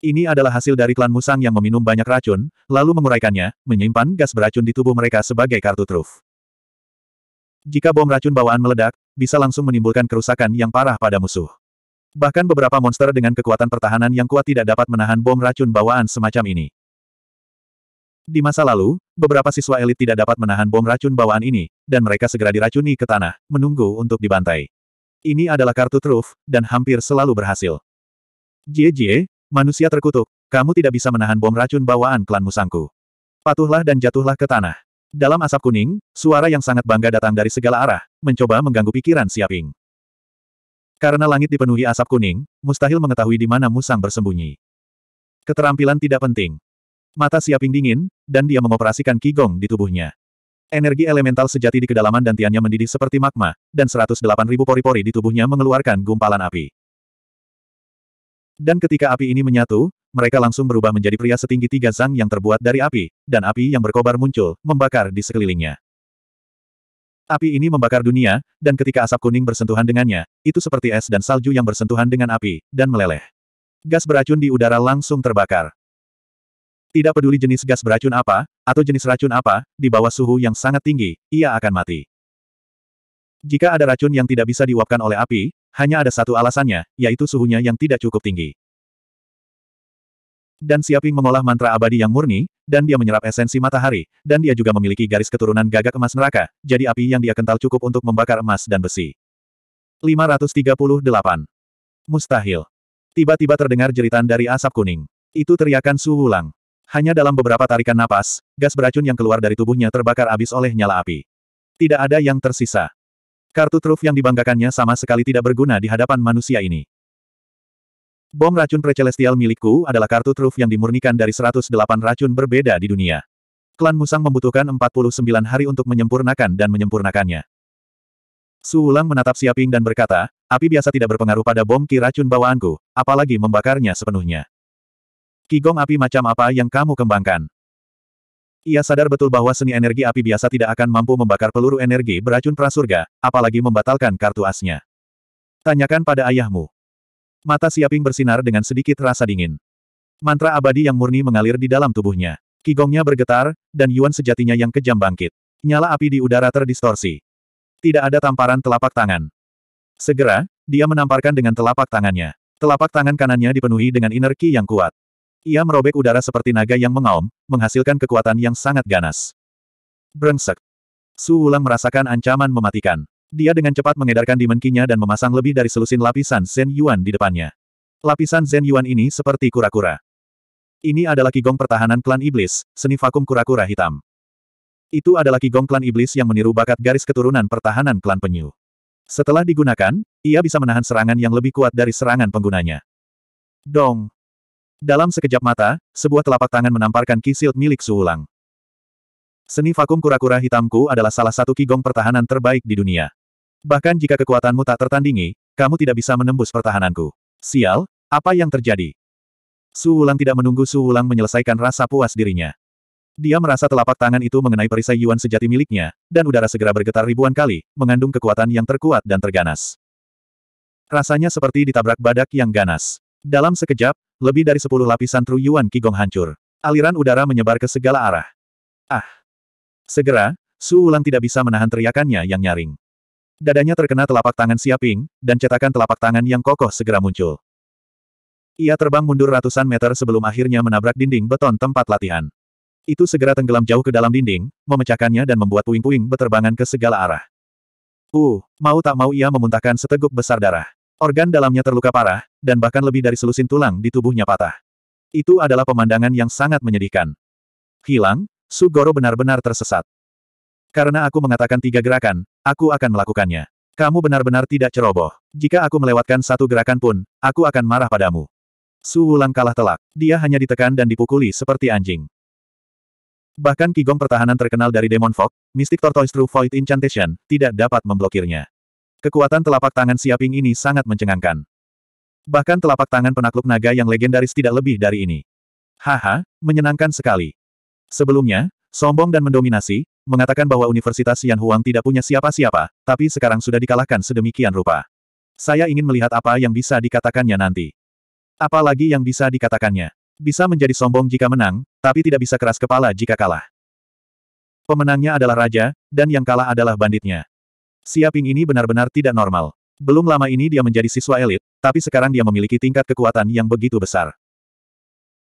Ini adalah hasil dari klan Musang yang meminum banyak racun, lalu menguraikannya, menyimpan gas beracun di tubuh mereka sebagai kartu truf. Jika bom racun bawaan meledak, bisa langsung menimbulkan kerusakan yang parah pada musuh. Bahkan beberapa monster dengan kekuatan pertahanan yang kuat tidak dapat menahan bom racun bawaan semacam ini. Di masa lalu, beberapa siswa elit tidak dapat menahan bom racun bawaan ini, dan mereka segera diracuni ke tanah, menunggu untuk dibantai. Ini adalah kartu truf, dan hampir selalu berhasil. Jie Jie, manusia terkutuk, kamu tidak bisa menahan bom racun bawaan klan musangku. Patuhlah dan jatuhlah ke tanah. Dalam asap kuning, suara yang sangat bangga datang dari segala arah, mencoba mengganggu pikiran Siaping. Karena langit dipenuhi asap kuning, mustahil mengetahui di mana Musang bersembunyi. Keterampilan tidak penting. Mata Siaping dingin, dan dia mengoperasikan Kigong di tubuhnya. Energi elemental sejati di kedalaman dantiannya mendidih seperti magma, dan 108.000 pori-pori di tubuhnya mengeluarkan gumpalan api. Dan ketika api ini menyatu, mereka langsung berubah menjadi pria setinggi tiga zang yang terbuat dari api, dan api yang berkobar muncul, membakar di sekelilingnya. Api ini membakar dunia, dan ketika asap kuning bersentuhan dengannya, itu seperti es dan salju yang bersentuhan dengan api, dan meleleh. Gas beracun di udara langsung terbakar. Tidak peduli jenis gas beracun apa, atau jenis racun apa, di bawah suhu yang sangat tinggi, ia akan mati. Jika ada racun yang tidak bisa diuapkan oleh api, hanya ada satu alasannya, yaitu suhunya yang tidak cukup tinggi. Dan Siaping mengolah mantra abadi yang murni, dan dia menyerap esensi matahari, dan dia juga memiliki garis keturunan gagak emas neraka, jadi api yang dia kental cukup untuk membakar emas dan besi. 538. Mustahil. Tiba-tiba terdengar jeritan dari asap kuning. Itu teriakan suhu ulang. Hanya dalam beberapa tarikan napas, gas beracun yang keluar dari tubuhnya terbakar habis oleh nyala api. Tidak ada yang tersisa. Kartu truf yang dibanggakannya sama sekali tidak berguna di hadapan manusia ini. Bom racun precelestial milikku adalah kartu truf yang dimurnikan dari 108 racun berbeda di dunia. Klan Musang membutuhkan 49 hari untuk menyempurnakan dan menyempurnakannya. Su menatap Siaping dan berkata, api biasa tidak berpengaruh pada bom ki racun bawaanku, apalagi membakarnya sepenuhnya. Kigong api macam apa yang kamu kembangkan? Ia sadar betul bahwa seni energi api biasa tidak akan mampu membakar peluru energi beracun prasurga, apalagi membatalkan kartu asnya. Tanyakan pada ayahmu. Mata Siaping bersinar dengan sedikit rasa dingin. Mantra abadi yang murni mengalir di dalam tubuhnya. Kigongnya bergetar, dan Yuan sejatinya yang kejam bangkit. Nyala api di udara terdistorsi. Tidak ada tamparan telapak tangan. Segera, dia menamparkan dengan telapak tangannya. Telapak tangan kanannya dipenuhi dengan energi yang kuat. Ia merobek udara seperti naga yang mengaum, menghasilkan kekuatan yang sangat ganas. Brengsek. Su Wulang merasakan ancaman mematikan. Dia dengan cepat mengedarkan dimenkinya dan memasang lebih dari selusin lapisan Zen Yuan di depannya. Lapisan Zen Yuan ini seperti kura-kura. Ini adalah kigong pertahanan klan iblis, seni vakum kura-kura hitam. Itu adalah kigong klan iblis yang meniru bakat garis keturunan pertahanan klan penyu. Setelah digunakan, ia bisa menahan serangan yang lebih kuat dari serangan penggunanya. Dong! Dalam sekejap mata, sebuah telapak tangan menamparkan kisilt milik Suulang. Seni vakum kura-kura hitamku adalah salah satu kigong pertahanan terbaik di dunia. Bahkan jika kekuatanmu tak tertandingi, kamu tidak bisa menembus pertahananku. Sial, apa yang terjadi? Suulang tidak menunggu Suulang menyelesaikan rasa puas dirinya. Dia merasa telapak tangan itu mengenai perisai Yuan sejati miliknya, dan udara segera bergetar ribuan kali, mengandung kekuatan yang terkuat dan terganas. Rasanya seperti ditabrak badak yang ganas. Dalam sekejap, lebih dari sepuluh lapisan Tru Yuan Qigong hancur. Aliran udara menyebar ke segala arah. Ah! Segera, Su Ulang tidak bisa menahan teriakannya yang nyaring. Dadanya terkena telapak tangan Siaping, dan cetakan telapak tangan yang kokoh segera muncul. Ia terbang mundur ratusan meter sebelum akhirnya menabrak dinding beton tempat latihan. Itu segera tenggelam jauh ke dalam dinding, memecahkannya dan membuat puing-puing beterbangan ke segala arah. Uh, mau tak mau ia memuntahkan seteguk besar darah. Organ dalamnya terluka parah, dan bahkan lebih dari selusin tulang di tubuhnya patah. Itu adalah pemandangan yang sangat menyedihkan. Hilang, Sugoro benar-benar tersesat. Karena aku mengatakan tiga gerakan, aku akan melakukannya. Kamu benar-benar tidak ceroboh. Jika aku melewatkan satu gerakan pun, aku akan marah padamu. Su Wulang kalah telak. Dia hanya ditekan dan dipukuli seperti anjing. Bahkan kigong pertahanan terkenal dari Demon Fog, Mystic Tortoise True Void Incantation, tidak dapat memblokirnya. Kekuatan telapak tangan Siaping ini sangat mencengangkan. Bahkan telapak tangan penakluk naga yang legendaris tidak lebih dari ini. Haha, menyenangkan sekali. Sebelumnya, sombong dan mendominasi, mengatakan bahwa Universitas Yan Huang tidak punya siapa-siapa, tapi sekarang sudah dikalahkan sedemikian rupa. Saya ingin melihat apa yang bisa dikatakannya nanti. Apalagi yang bisa dikatakannya. Bisa menjadi sombong jika menang, tapi tidak bisa keras kepala jika kalah. Pemenangnya adalah raja, dan yang kalah adalah banditnya. Siaping ini benar-benar tidak normal. Belum lama ini dia menjadi siswa elit, tapi sekarang dia memiliki tingkat kekuatan yang begitu besar.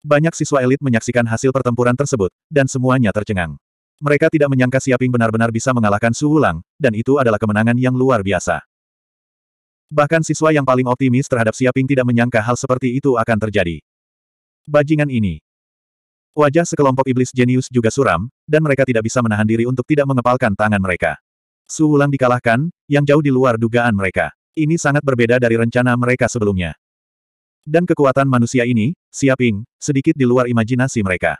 Banyak siswa elit menyaksikan hasil pertempuran tersebut, dan semuanya tercengang. Mereka tidak menyangka Siaping benar-benar bisa mengalahkan Su dan itu adalah kemenangan yang luar biasa. Bahkan siswa yang paling optimis terhadap Siaping tidak menyangka hal seperti itu akan terjadi. Bajingan ini. Wajah sekelompok iblis jenius juga suram, dan mereka tidak bisa menahan diri untuk tidak mengepalkan tangan mereka. Su dikalahkan, yang jauh di luar dugaan mereka. Ini sangat berbeda dari rencana mereka sebelumnya. Dan kekuatan manusia ini, siaping, sedikit di luar imajinasi mereka.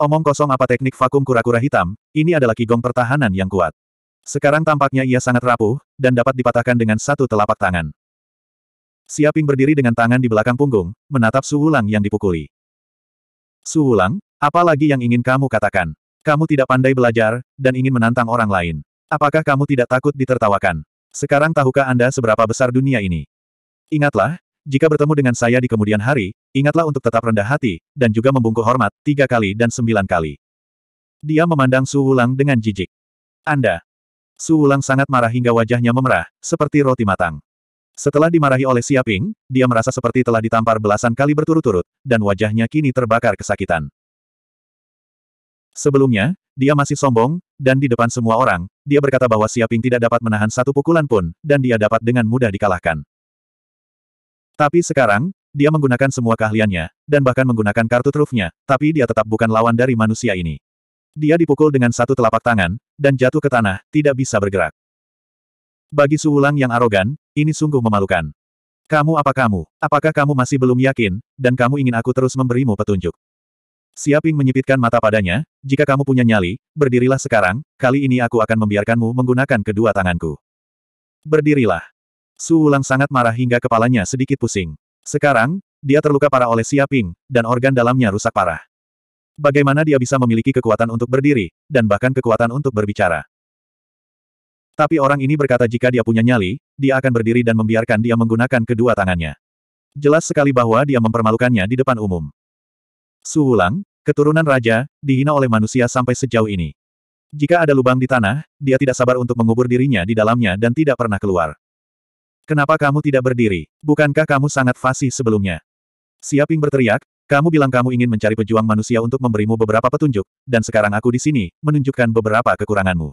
Omong kosong apa teknik vakum kura-kura hitam, ini adalah kigong pertahanan yang kuat. Sekarang tampaknya ia sangat rapuh, dan dapat dipatahkan dengan satu telapak tangan. Siaping berdiri dengan tangan di belakang punggung, menatap Su Wulang yang dipukuli. Su Wulang, apa lagi yang ingin kamu katakan? Kamu tidak pandai belajar, dan ingin menantang orang lain. Apakah kamu tidak takut ditertawakan? Sekarang tahukah Anda seberapa besar dunia ini? Ingatlah, jika bertemu dengan saya di kemudian hari, ingatlah untuk tetap rendah hati, dan juga membungkuk hormat, tiga kali dan sembilan kali. Dia memandang Su Wulang dengan jijik. Anda. Su Wulang sangat marah hingga wajahnya memerah, seperti roti matang. Setelah dimarahi oleh Siaping, dia merasa seperti telah ditampar belasan kali berturut-turut, dan wajahnya kini terbakar kesakitan. Sebelumnya, dia masih sombong, dan di depan semua orang, dia berkata bahwa Siaping tidak dapat menahan satu pukulan pun, dan dia dapat dengan mudah dikalahkan. Tapi sekarang, dia menggunakan semua keahliannya, dan bahkan menggunakan kartu trufnya, tapi dia tetap bukan lawan dari manusia ini. Dia dipukul dengan satu telapak tangan, dan jatuh ke tanah, tidak bisa bergerak. Bagi Suulang yang arogan, ini sungguh memalukan. Kamu apa kamu? Apakah kamu masih belum yakin, dan kamu ingin aku terus memberimu petunjuk? Siaping menyipitkan mata padanya, jika kamu punya nyali, berdirilah sekarang, kali ini aku akan membiarkanmu menggunakan kedua tanganku. Berdirilah. Su Wulang sangat marah hingga kepalanya sedikit pusing. Sekarang, dia terluka parah oleh Siaping, dan organ dalamnya rusak parah. Bagaimana dia bisa memiliki kekuatan untuk berdiri, dan bahkan kekuatan untuk berbicara. Tapi orang ini berkata jika dia punya nyali, dia akan berdiri dan membiarkan dia menggunakan kedua tangannya. Jelas sekali bahwa dia mempermalukannya di depan umum. Su Wulang, keturunan raja, dihina oleh manusia sampai sejauh ini. Jika ada lubang di tanah, dia tidak sabar untuk mengubur dirinya di dalamnya dan tidak pernah keluar. Kenapa kamu tidak berdiri? Bukankah kamu sangat fasih sebelumnya? Siaping berteriak, kamu bilang kamu ingin mencari pejuang manusia untuk memberimu beberapa petunjuk, dan sekarang aku di sini, menunjukkan beberapa kekuranganmu.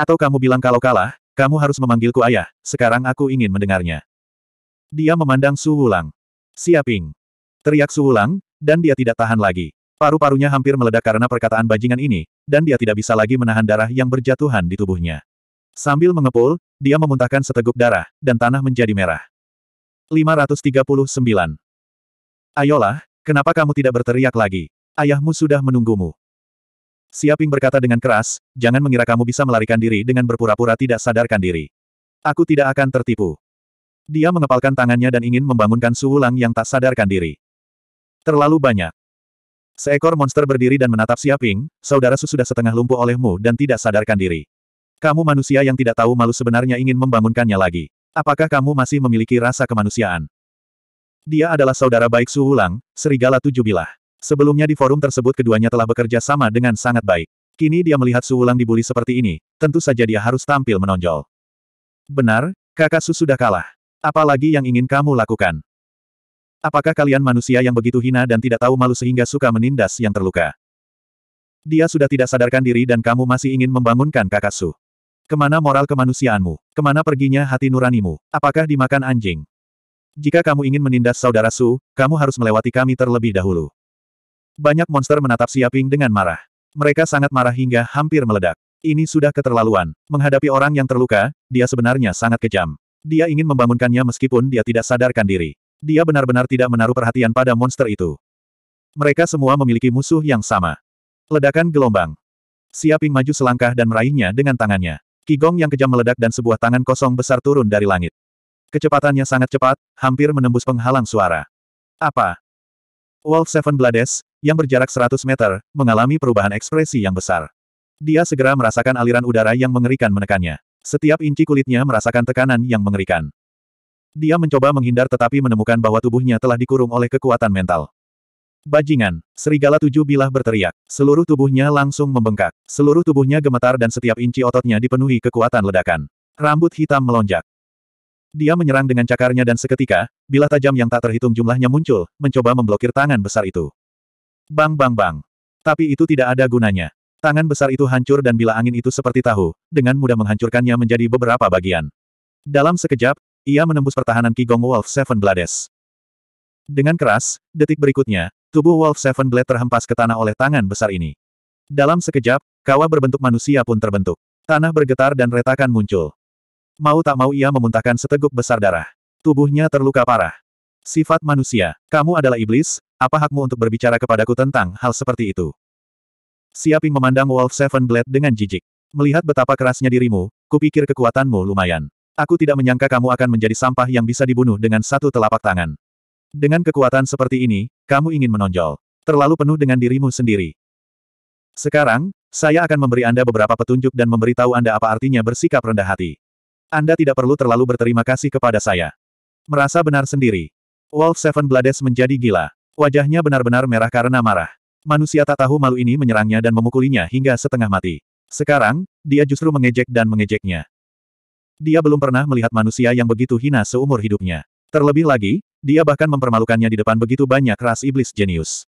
Atau kamu bilang kalau kalah, kamu harus memanggilku ayah, sekarang aku ingin mendengarnya. Dia memandang Su Wulang. Siaping. Teriak Su Wulang, dan dia tidak tahan lagi. Paru-parunya hampir meledak karena perkataan bajingan ini, dan dia tidak bisa lagi menahan darah yang berjatuhan di tubuhnya. Sambil mengepul, dia memuntahkan seteguk darah, dan tanah menjadi merah. 539. Ayolah, kenapa kamu tidak berteriak lagi? Ayahmu sudah menunggumu. Siaping berkata dengan keras, jangan mengira kamu bisa melarikan diri dengan berpura-pura tidak sadarkan diri. Aku tidak akan tertipu. Dia mengepalkan tangannya dan ingin membangunkan suhu lang yang tak sadarkan diri. Terlalu banyak. Seekor monster berdiri dan menatap Siaping, saudara sudah setengah lumpuh olehmu dan tidak sadarkan diri. Kamu manusia yang tidak tahu malu sebenarnya ingin membangunkannya lagi. Apakah kamu masih memiliki rasa kemanusiaan? Dia adalah saudara baik Su serigala tujuh bilah. Sebelumnya di forum tersebut keduanya telah bekerja sama dengan sangat baik. Kini dia melihat Su Wulang dibully seperti ini, tentu saja dia harus tampil menonjol. Benar, kakak Su sudah kalah. Apalagi yang ingin kamu lakukan? Apakah kalian manusia yang begitu hina dan tidak tahu malu sehingga suka menindas yang terluka? Dia sudah tidak sadarkan diri dan kamu masih ingin membangunkan kakak Su? Kemana moral kemanusiaanmu? Kemana perginya hati nuranimu? Apakah dimakan anjing? Jika kamu ingin menindas saudara Su, kamu harus melewati kami terlebih dahulu. Banyak monster menatap Siaping dengan marah. Mereka sangat marah hingga hampir meledak. Ini sudah keterlaluan. Menghadapi orang yang terluka, dia sebenarnya sangat kejam. Dia ingin membangunkannya meskipun dia tidak sadarkan diri. Dia benar-benar tidak menaruh perhatian pada monster itu. Mereka semua memiliki musuh yang sama. Ledakan gelombang. Siaping maju selangkah dan meraihnya dengan tangannya. Kigong yang kejam meledak dan sebuah tangan kosong besar turun dari langit. Kecepatannya sangat cepat, hampir menembus penghalang suara. Apa? Wolf Seven Blades, yang berjarak 100 meter, mengalami perubahan ekspresi yang besar. Dia segera merasakan aliran udara yang mengerikan menekannya. Setiap inci kulitnya merasakan tekanan yang mengerikan. Dia mencoba menghindar tetapi menemukan bahwa tubuhnya telah dikurung oleh kekuatan mental. Bajingan, serigala tujuh bilah berteriak. Seluruh tubuhnya langsung membengkak. Seluruh tubuhnya gemetar dan setiap inci ototnya dipenuhi kekuatan ledakan. Rambut hitam melonjak. Dia menyerang dengan cakarnya dan seketika, bilah tajam yang tak terhitung jumlahnya muncul, mencoba memblokir tangan besar itu. Bang bang bang. Tapi itu tidak ada gunanya. Tangan besar itu hancur dan bila angin itu seperti tahu, dengan mudah menghancurkannya menjadi beberapa bagian. Dalam sekejap, ia menembus pertahanan Kigong Wolf Seven Blades. Dengan keras, detik berikutnya, tubuh Wolf Seven Blade terhempas ke tanah oleh tangan besar ini. Dalam sekejap, kawah berbentuk manusia pun terbentuk. Tanah bergetar dan retakan muncul. Mau tak mau ia memuntahkan seteguk besar darah. Tubuhnya terluka parah. Sifat manusia, kamu adalah iblis, apa hakmu untuk berbicara kepadaku tentang hal seperti itu? Siaping memandang Wolf Seven Blade dengan jijik. Melihat betapa kerasnya dirimu, kupikir kekuatanmu lumayan. Aku tidak menyangka kamu akan menjadi sampah yang bisa dibunuh dengan satu telapak tangan. Dengan kekuatan seperti ini, kamu ingin menonjol. Terlalu penuh dengan dirimu sendiri. Sekarang, saya akan memberi Anda beberapa petunjuk dan memberitahu Anda apa artinya bersikap rendah hati. Anda tidak perlu terlalu berterima kasih kepada saya. Merasa benar sendiri. Wolf Seven Blades menjadi gila. Wajahnya benar-benar merah karena marah. Manusia tak tahu malu ini menyerangnya dan memukulinya hingga setengah mati. Sekarang, dia justru mengejek dan mengejeknya. Dia belum pernah melihat manusia yang begitu hina seumur hidupnya. Terlebih lagi, dia bahkan mempermalukannya di depan begitu banyak ras iblis jenius.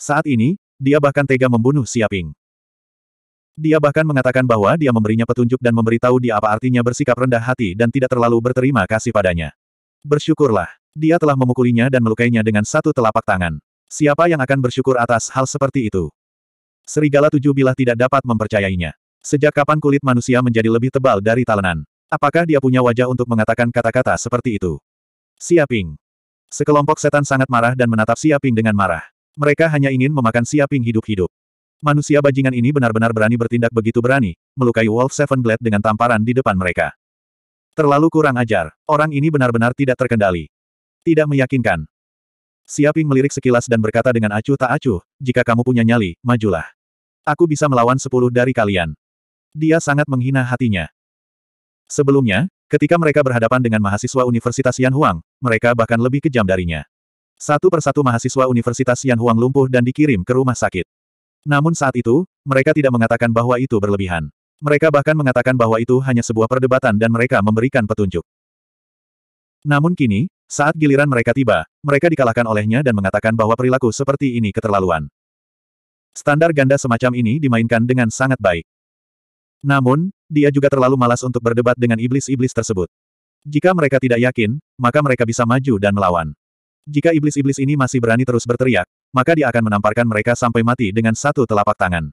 Saat ini, dia bahkan tega membunuh Siaping. Dia bahkan mengatakan bahwa dia memberinya petunjuk dan memberitahu dia apa artinya bersikap rendah hati dan tidak terlalu berterima kasih padanya. Bersyukurlah, dia telah memukulinya dan melukainya dengan satu telapak tangan. Siapa yang akan bersyukur atas hal seperti itu? Serigala tujuh bilah tidak dapat mempercayainya. Sejak kapan kulit manusia menjadi lebih tebal dari talenan? Apakah dia punya wajah untuk mengatakan kata-kata seperti itu? Siaping. Sekelompok setan sangat marah dan menatap Siaping dengan marah. Mereka hanya ingin memakan Siaping hidup-hidup. Manusia bajingan ini benar-benar berani bertindak begitu berani, melukai Wolf Seven Blade dengan tamparan di depan mereka. Terlalu kurang ajar, orang ini benar-benar tidak terkendali. Tidak meyakinkan. Siaping melirik sekilas dan berkata dengan acuh tak acuh, jika kamu punya nyali, majulah. Aku bisa melawan sepuluh dari kalian. Dia sangat menghina hatinya. Sebelumnya, ketika mereka berhadapan dengan mahasiswa Universitas Yan Huang, mereka bahkan lebih kejam darinya. Satu persatu mahasiswa Universitas Yan Huang lumpuh dan dikirim ke rumah sakit. Namun saat itu, mereka tidak mengatakan bahwa itu berlebihan. Mereka bahkan mengatakan bahwa itu hanya sebuah perdebatan dan mereka memberikan petunjuk. Namun kini, saat giliran mereka tiba, mereka dikalahkan olehnya dan mengatakan bahwa perilaku seperti ini keterlaluan. Standar ganda semacam ini dimainkan dengan sangat baik. Namun, dia juga terlalu malas untuk berdebat dengan iblis-iblis tersebut. Jika mereka tidak yakin, maka mereka bisa maju dan melawan. Jika iblis-iblis ini masih berani terus berteriak, maka dia akan menamparkan mereka sampai mati dengan satu telapak tangan.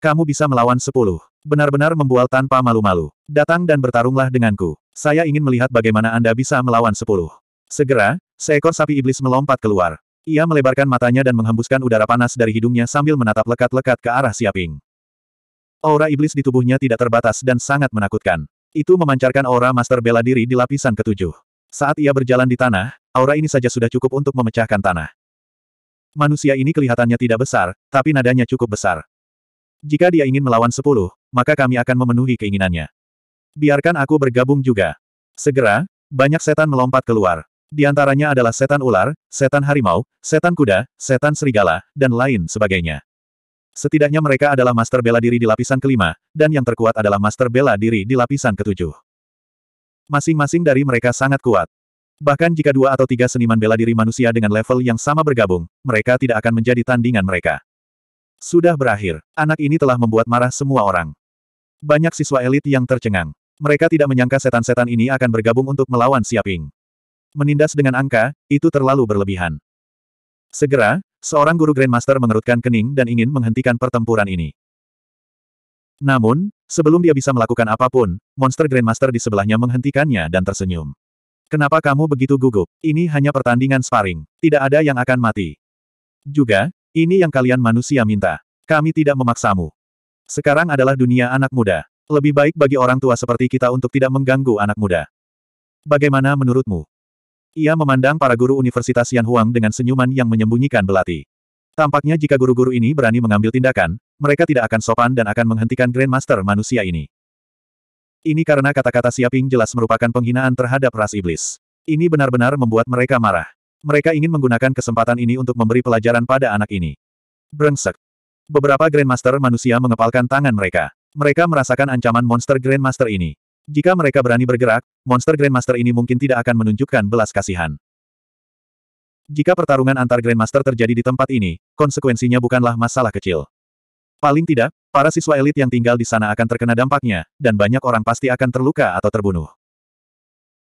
Kamu bisa melawan sepuluh. Benar-benar membual tanpa malu-malu. Datang dan bertarunglah denganku. Saya ingin melihat bagaimana Anda bisa melawan sepuluh. Segera, seekor sapi iblis melompat keluar. Ia melebarkan matanya dan menghembuskan udara panas dari hidungnya sambil menatap lekat-lekat ke arah Siaping. Aura iblis di tubuhnya tidak terbatas dan sangat menakutkan. Itu memancarkan aura master bela diri di lapisan ketujuh. Saat ia berjalan di tanah, aura ini saja sudah cukup untuk memecahkan tanah. Manusia ini kelihatannya tidak besar, tapi nadanya cukup besar. Jika dia ingin melawan sepuluh, maka kami akan memenuhi keinginannya. Biarkan aku bergabung juga. Segera, banyak setan melompat keluar. Di antaranya adalah setan ular, setan harimau, setan kuda, setan serigala, dan lain sebagainya. Setidaknya mereka adalah master bela diri di lapisan kelima, dan yang terkuat adalah master bela diri di lapisan ketujuh. Masing-masing dari mereka sangat kuat. Bahkan jika dua atau tiga seniman bela diri manusia dengan level yang sama bergabung, mereka tidak akan menjadi tandingan mereka. Sudah berakhir, anak ini telah membuat marah semua orang. Banyak siswa elit yang tercengang. Mereka tidak menyangka setan-setan ini akan bergabung untuk melawan Siaping. Menindas dengan angka, itu terlalu berlebihan. Segera, Seorang guru Grandmaster mengerutkan kening dan ingin menghentikan pertempuran ini. Namun, sebelum dia bisa melakukan apapun, monster Grandmaster di sebelahnya menghentikannya dan tersenyum. Kenapa kamu begitu gugup? Ini hanya pertandingan sparring. Tidak ada yang akan mati. Juga, ini yang kalian manusia minta. Kami tidak memaksamu. Sekarang adalah dunia anak muda. Lebih baik bagi orang tua seperti kita untuk tidak mengganggu anak muda. Bagaimana menurutmu? Ia memandang para guru Universitas Yan Huang dengan senyuman yang menyembunyikan belati. Tampaknya jika guru-guru ini berani mengambil tindakan, mereka tidak akan sopan dan akan menghentikan Grandmaster manusia ini. Ini karena kata-kata Siaping jelas merupakan penghinaan terhadap ras iblis. Ini benar-benar membuat mereka marah. Mereka ingin menggunakan kesempatan ini untuk memberi pelajaran pada anak ini. Brengsek. Beberapa Grandmaster manusia mengepalkan tangan mereka. Mereka merasakan ancaman monster Grandmaster ini. Jika mereka berani bergerak, monster Grandmaster ini mungkin tidak akan menunjukkan belas kasihan. Jika pertarungan antar Grandmaster terjadi di tempat ini, konsekuensinya bukanlah masalah kecil. Paling tidak, para siswa elit yang tinggal di sana akan terkena dampaknya, dan banyak orang pasti akan terluka atau terbunuh.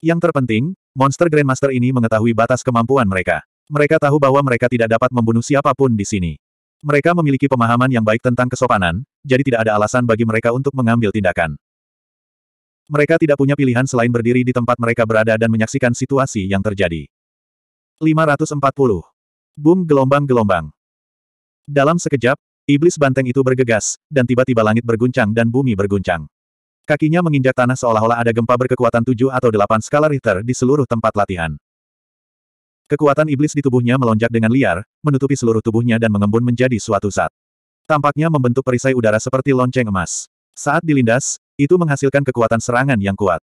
Yang terpenting, monster Grandmaster ini mengetahui batas kemampuan mereka. Mereka tahu bahwa mereka tidak dapat membunuh siapapun di sini. Mereka memiliki pemahaman yang baik tentang kesopanan, jadi tidak ada alasan bagi mereka untuk mengambil tindakan. Mereka tidak punya pilihan selain berdiri di tempat mereka berada dan menyaksikan situasi yang terjadi. 540. Boom gelombang-gelombang. Dalam sekejap, iblis banteng itu bergegas, dan tiba-tiba langit berguncang dan bumi berguncang. Kakinya menginjak tanah seolah-olah ada gempa berkekuatan 7 atau 8 skala Richter di seluruh tempat latihan. Kekuatan iblis di tubuhnya melonjak dengan liar, menutupi seluruh tubuhnya dan mengembun menjadi suatu zat. Tampaknya membentuk perisai udara seperti lonceng emas. Saat dilindas, itu menghasilkan kekuatan serangan yang kuat.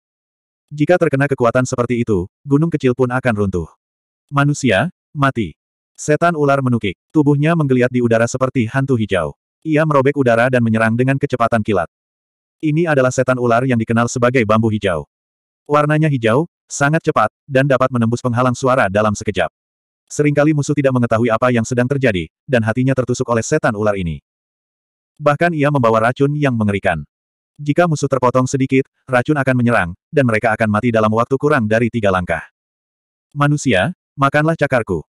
Jika terkena kekuatan seperti itu, gunung kecil pun akan runtuh. Manusia, mati. Setan ular menukik. Tubuhnya menggeliat di udara seperti hantu hijau. Ia merobek udara dan menyerang dengan kecepatan kilat. Ini adalah setan ular yang dikenal sebagai bambu hijau. Warnanya hijau, sangat cepat, dan dapat menembus penghalang suara dalam sekejap. Seringkali musuh tidak mengetahui apa yang sedang terjadi, dan hatinya tertusuk oleh setan ular ini. Bahkan ia membawa racun yang mengerikan. Jika musuh terpotong sedikit, racun akan menyerang, dan mereka akan mati dalam waktu kurang dari tiga langkah. Manusia, makanlah cakarku.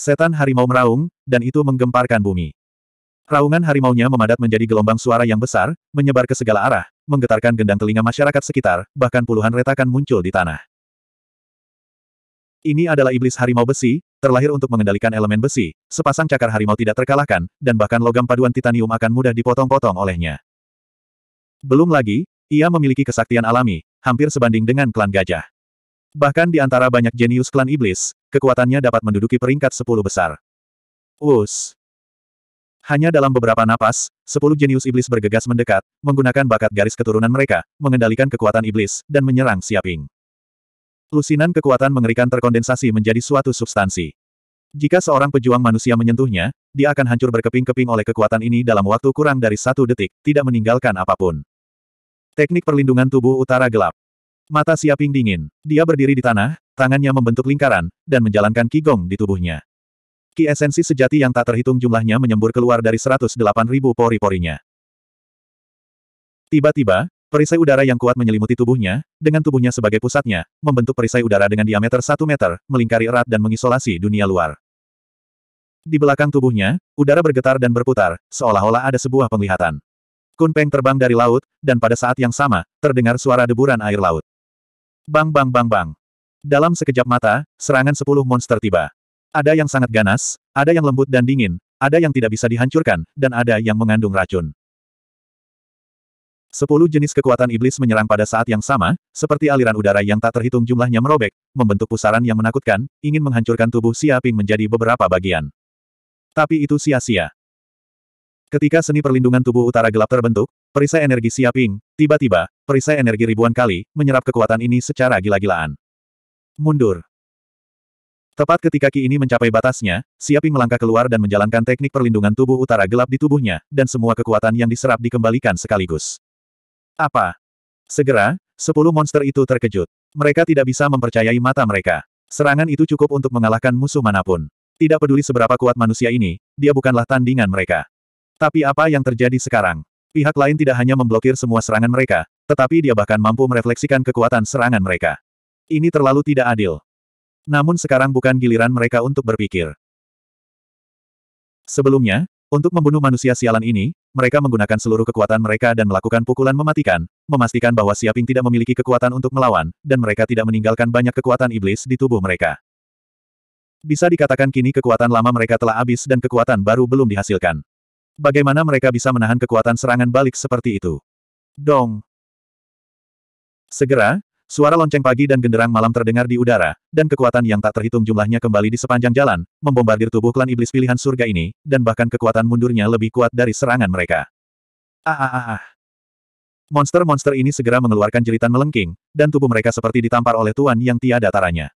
Setan harimau meraung, dan itu menggemparkan bumi. Raungan harimaunya memadat menjadi gelombang suara yang besar, menyebar ke segala arah, menggetarkan gendang telinga masyarakat sekitar, bahkan puluhan retakan muncul di tanah. Ini adalah iblis harimau besi, terlahir untuk mengendalikan elemen besi, sepasang cakar harimau tidak terkalahkan, dan bahkan logam paduan titanium akan mudah dipotong-potong olehnya. Belum lagi, ia memiliki kesaktian alami, hampir sebanding dengan klan gajah. Bahkan di antara banyak jenius klan iblis, kekuatannya dapat menduduki peringkat sepuluh besar. Us. Hanya dalam beberapa napas, sepuluh jenius iblis bergegas mendekat, menggunakan bakat garis keturunan mereka, mengendalikan kekuatan iblis, dan menyerang Siaping. Lusinan kekuatan mengerikan terkondensasi menjadi suatu substansi. Jika seorang pejuang manusia menyentuhnya, dia akan hancur berkeping-keping oleh kekuatan ini dalam waktu kurang dari satu detik, tidak meninggalkan apapun. Teknik perlindungan tubuh utara gelap. Mata Siaping dingin. Dia berdiri di tanah, tangannya membentuk lingkaran, dan menjalankan kigong di tubuhnya. Ki esensi sejati yang tak terhitung jumlahnya menyembur keluar dari 108.000 pori-porinya. Tiba-tiba, perisai udara yang kuat menyelimuti tubuhnya, dengan tubuhnya sebagai pusatnya, membentuk perisai udara dengan diameter 1 meter, melingkari erat dan mengisolasi dunia luar. Di belakang tubuhnya, udara bergetar dan berputar, seolah-olah ada sebuah penglihatan. Kunpeng terbang dari laut, dan pada saat yang sama, terdengar suara deburan air laut. Bang bang bang bang. Dalam sekejap mata, serangan sepuluh monster tiba. Ada yang sangat ganas, ada yang lembut dan dingin, ada yang tidak bisa dihancurkan, dan ada yang mengandung racun. Sepuluh jenis kekuatan iblis menyerang pada saat yang sama, seperti aliran udara yang tak terhitung jumlahnya merobek, membentuk pusaran yang menakutkan, ingin menghancurkan tubuh Xia Ping menjadi beberapa bagian. Tapi itu sia-sia. Ketika seni perlindungan tubuh utara gelap terbentuk, perisai energi siaping, tiba-tiba, perisai energi ribuan kali, menyerap kekuatan ini secara gila-gilaan. Mundur. Tepat ketika Ki ini mencapai batasnya, Siaping melangkah keluar dan menjalankan teknik perlindungan tubuh utara gelap di tubuhnya, dan semua kekuatan yang diserap dikembalikan sekaligus. Apa? Segera, sepuluh monster itu terkejut. Mereka tidak bisa mempercayai mata mereka. Serangan itu cukup untuk mengalahkan musuh manapun. Tidak peduli seberapa kuat manusia ini, dia bukanlah tandingan mereka. Tapi apa yang terjadi sekarang? Pihak lain tidak hanya memblokir semua serangan mereka, tetapi dia bahkan mampu merefleksikan kekuatan serangan mereka. Ini terlalu tidak adil. Namun sekarang bukan giliran mereka untuk berpikir. Sebelumnya, untuk membunuh manusia sialan ini, mereka menggunakan seluruh kekuatan mereka dan melakukan pukulan mematikan, memastikan bahwa Siaping tidak memiliki kekuatan untuk melawan, dan mereka tidak meninggalkan banyak kekuatan iblis di tubuh mereka. Bisa dikatakan kini kekuatan lama mereka telah habis dan kekuatan baru belum dihasilkan bagaimana mereka bisa menahan kekuatan serangan balik seperti itu? Dong! Segera, suara lonceng pagi dan genderang malam terdengar di udara, dan kekuatan yang tak terhitung jumlahnya kembali di sepanjang jalan, membombardir tubuh klan iblis pilihan surga ini, dan bahkan kekuatan mundurnya lebih kuat dari serangan mereka. Ah ah ah ah. Monster-monster ini segera mengeluarkan jeritan melengking, dan tubuh mereka seperti ditampar oleh tuan yang tiada taranya.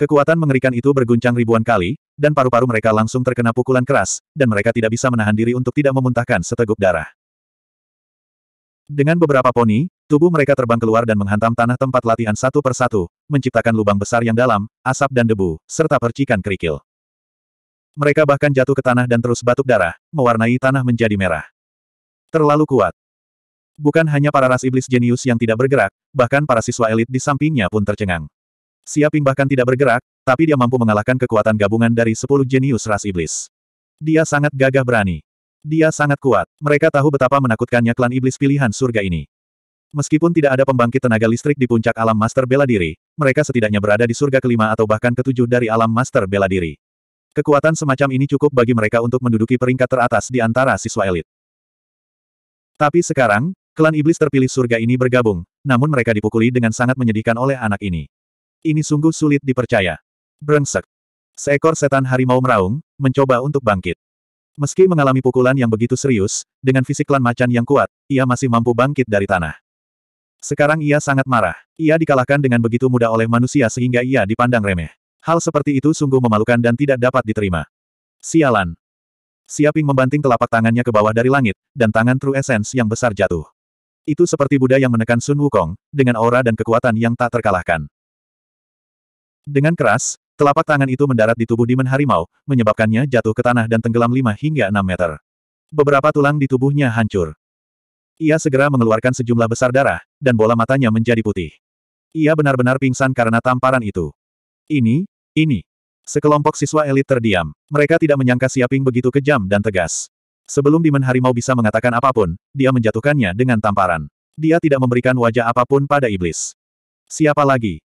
Kekuatan mengerikan itu berguncang ribuan kali, dan paru-paru mereka langsung terkena pukulan keras, dan mereka tidak bisa menahan diri untuk tidak memuntahkan seteguk darah. Dengan beberapa poni, tubuh mereka terbang keluar dan menghantam tanah tempat latihan satu persatu, menciptakan lubang besar yang dalam, asap dan debu, serta percikan kerikil. Mereka bahkan jatuh ke tanah dan terus batuk darah, mewarnai tanah menjadi merah. Terlalu kuat. Bukan hanya para ras iblis jenius yang tidak bergerak, bahkan para siswa elit di sampingnya pun tercengang. Siaping bahkan tidak bergerak, tapi dia mampu mengalahkan kekuatan gabungan dari sepuluh jenius ras iblis. Dia sangat gagah berani. Dia sangat kuat. Mereka tahu betapa menakutkannya klan iblis pilihan surga ini. Meskipun tidak ada pembangkit tenaga listrik di puncak alam master bela diri, mereka setidaknya berada di surga kelima atau bahkan ketujuh dari alam master bela diri. Kekuatan semacam ini cukup bagi mereka untuk menduduki peringkat teratas di antara siswa elit. Tapi sekarang, klan iblis terpilih surga ini bergabung, namun mereka dipukuli dengan sangat menyedihkan oleh anak ini. Ini sungguh sulit dipercaya. Brengsek. Seekor setan harimau meraung, mencoba untuk bangkit. Meski mengalami pukulan yang begitu serius, dengan fisik klan macan yang kuat, ia masih mampu bangkit dari tanah. Sekarang ia sangat marah. Ia dikalahkan dengan begitu mudah oleh manusia sehingga ia dipandang remeh. Hal seperti itu sungguh memalukan dan tidak dapat diterima. Sialan. Siaping membanting telapak tangannya ke bawah dari langit, dan tangan True Essence yang besar jatuh. Itu seperti Buddha yang menekan Sun Wukong, dengan aura dan kekuatan yang tak terkalahkan. Dengan keras, telapak tangan itu mendarat di tubuh Demon Harimau, menyebabkannya jatuh ke tanah dan tenggelam 5 hingga 6 meter. Beberapa tulang di tubuhnya hancur. Ia segera mengeluarkan sejumlah besar darah, dan bola matanya menjadi putih. Ia benar-benar pingsan karena tamparan itu. Ini, ini. Sekelompok siswa elit terdiam. Mereka tidak menyangka Siaping begitu kejam dan tegas. Sebelum Demon Harimau bisa mengatakan apapun, dia menjatuhkannya dengan tamparan. Dia tidak memberikan wajah apapun pada iblis. Siapa lagi?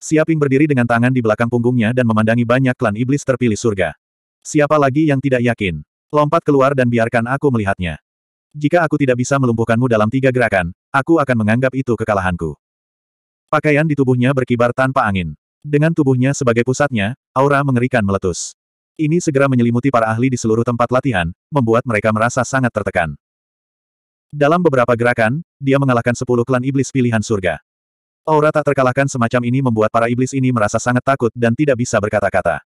Siaping berdiri dengan tangan di belakang punggungnya dan memandangi banyak klan iblis terpilih surga. Siapa lagi yang tidak yakin? Lompat keluar dan biarkan aku melihatnya. Jika aku tidak bisa melumpuhkanmu dalam tiga gerakan, aku akan menganggap itu kekalahanku. Pakaian di tubuhnya berkibar tanpa angin. Dengan tubuhnya sebagai pusatnya, aura mengerikan meletus. Ini segera menyelimuti para ahli di seluruh tempat latihan, membuat mereka merasa sangat tertekan. Dalam beberapa gerakan, dia mengalahkan sepuluh klan iblis pilihan surga. Aura tak terkalahkan semacam ini membuat para iblis ini merasa sangat takut dan tidak bisa berkata-kata.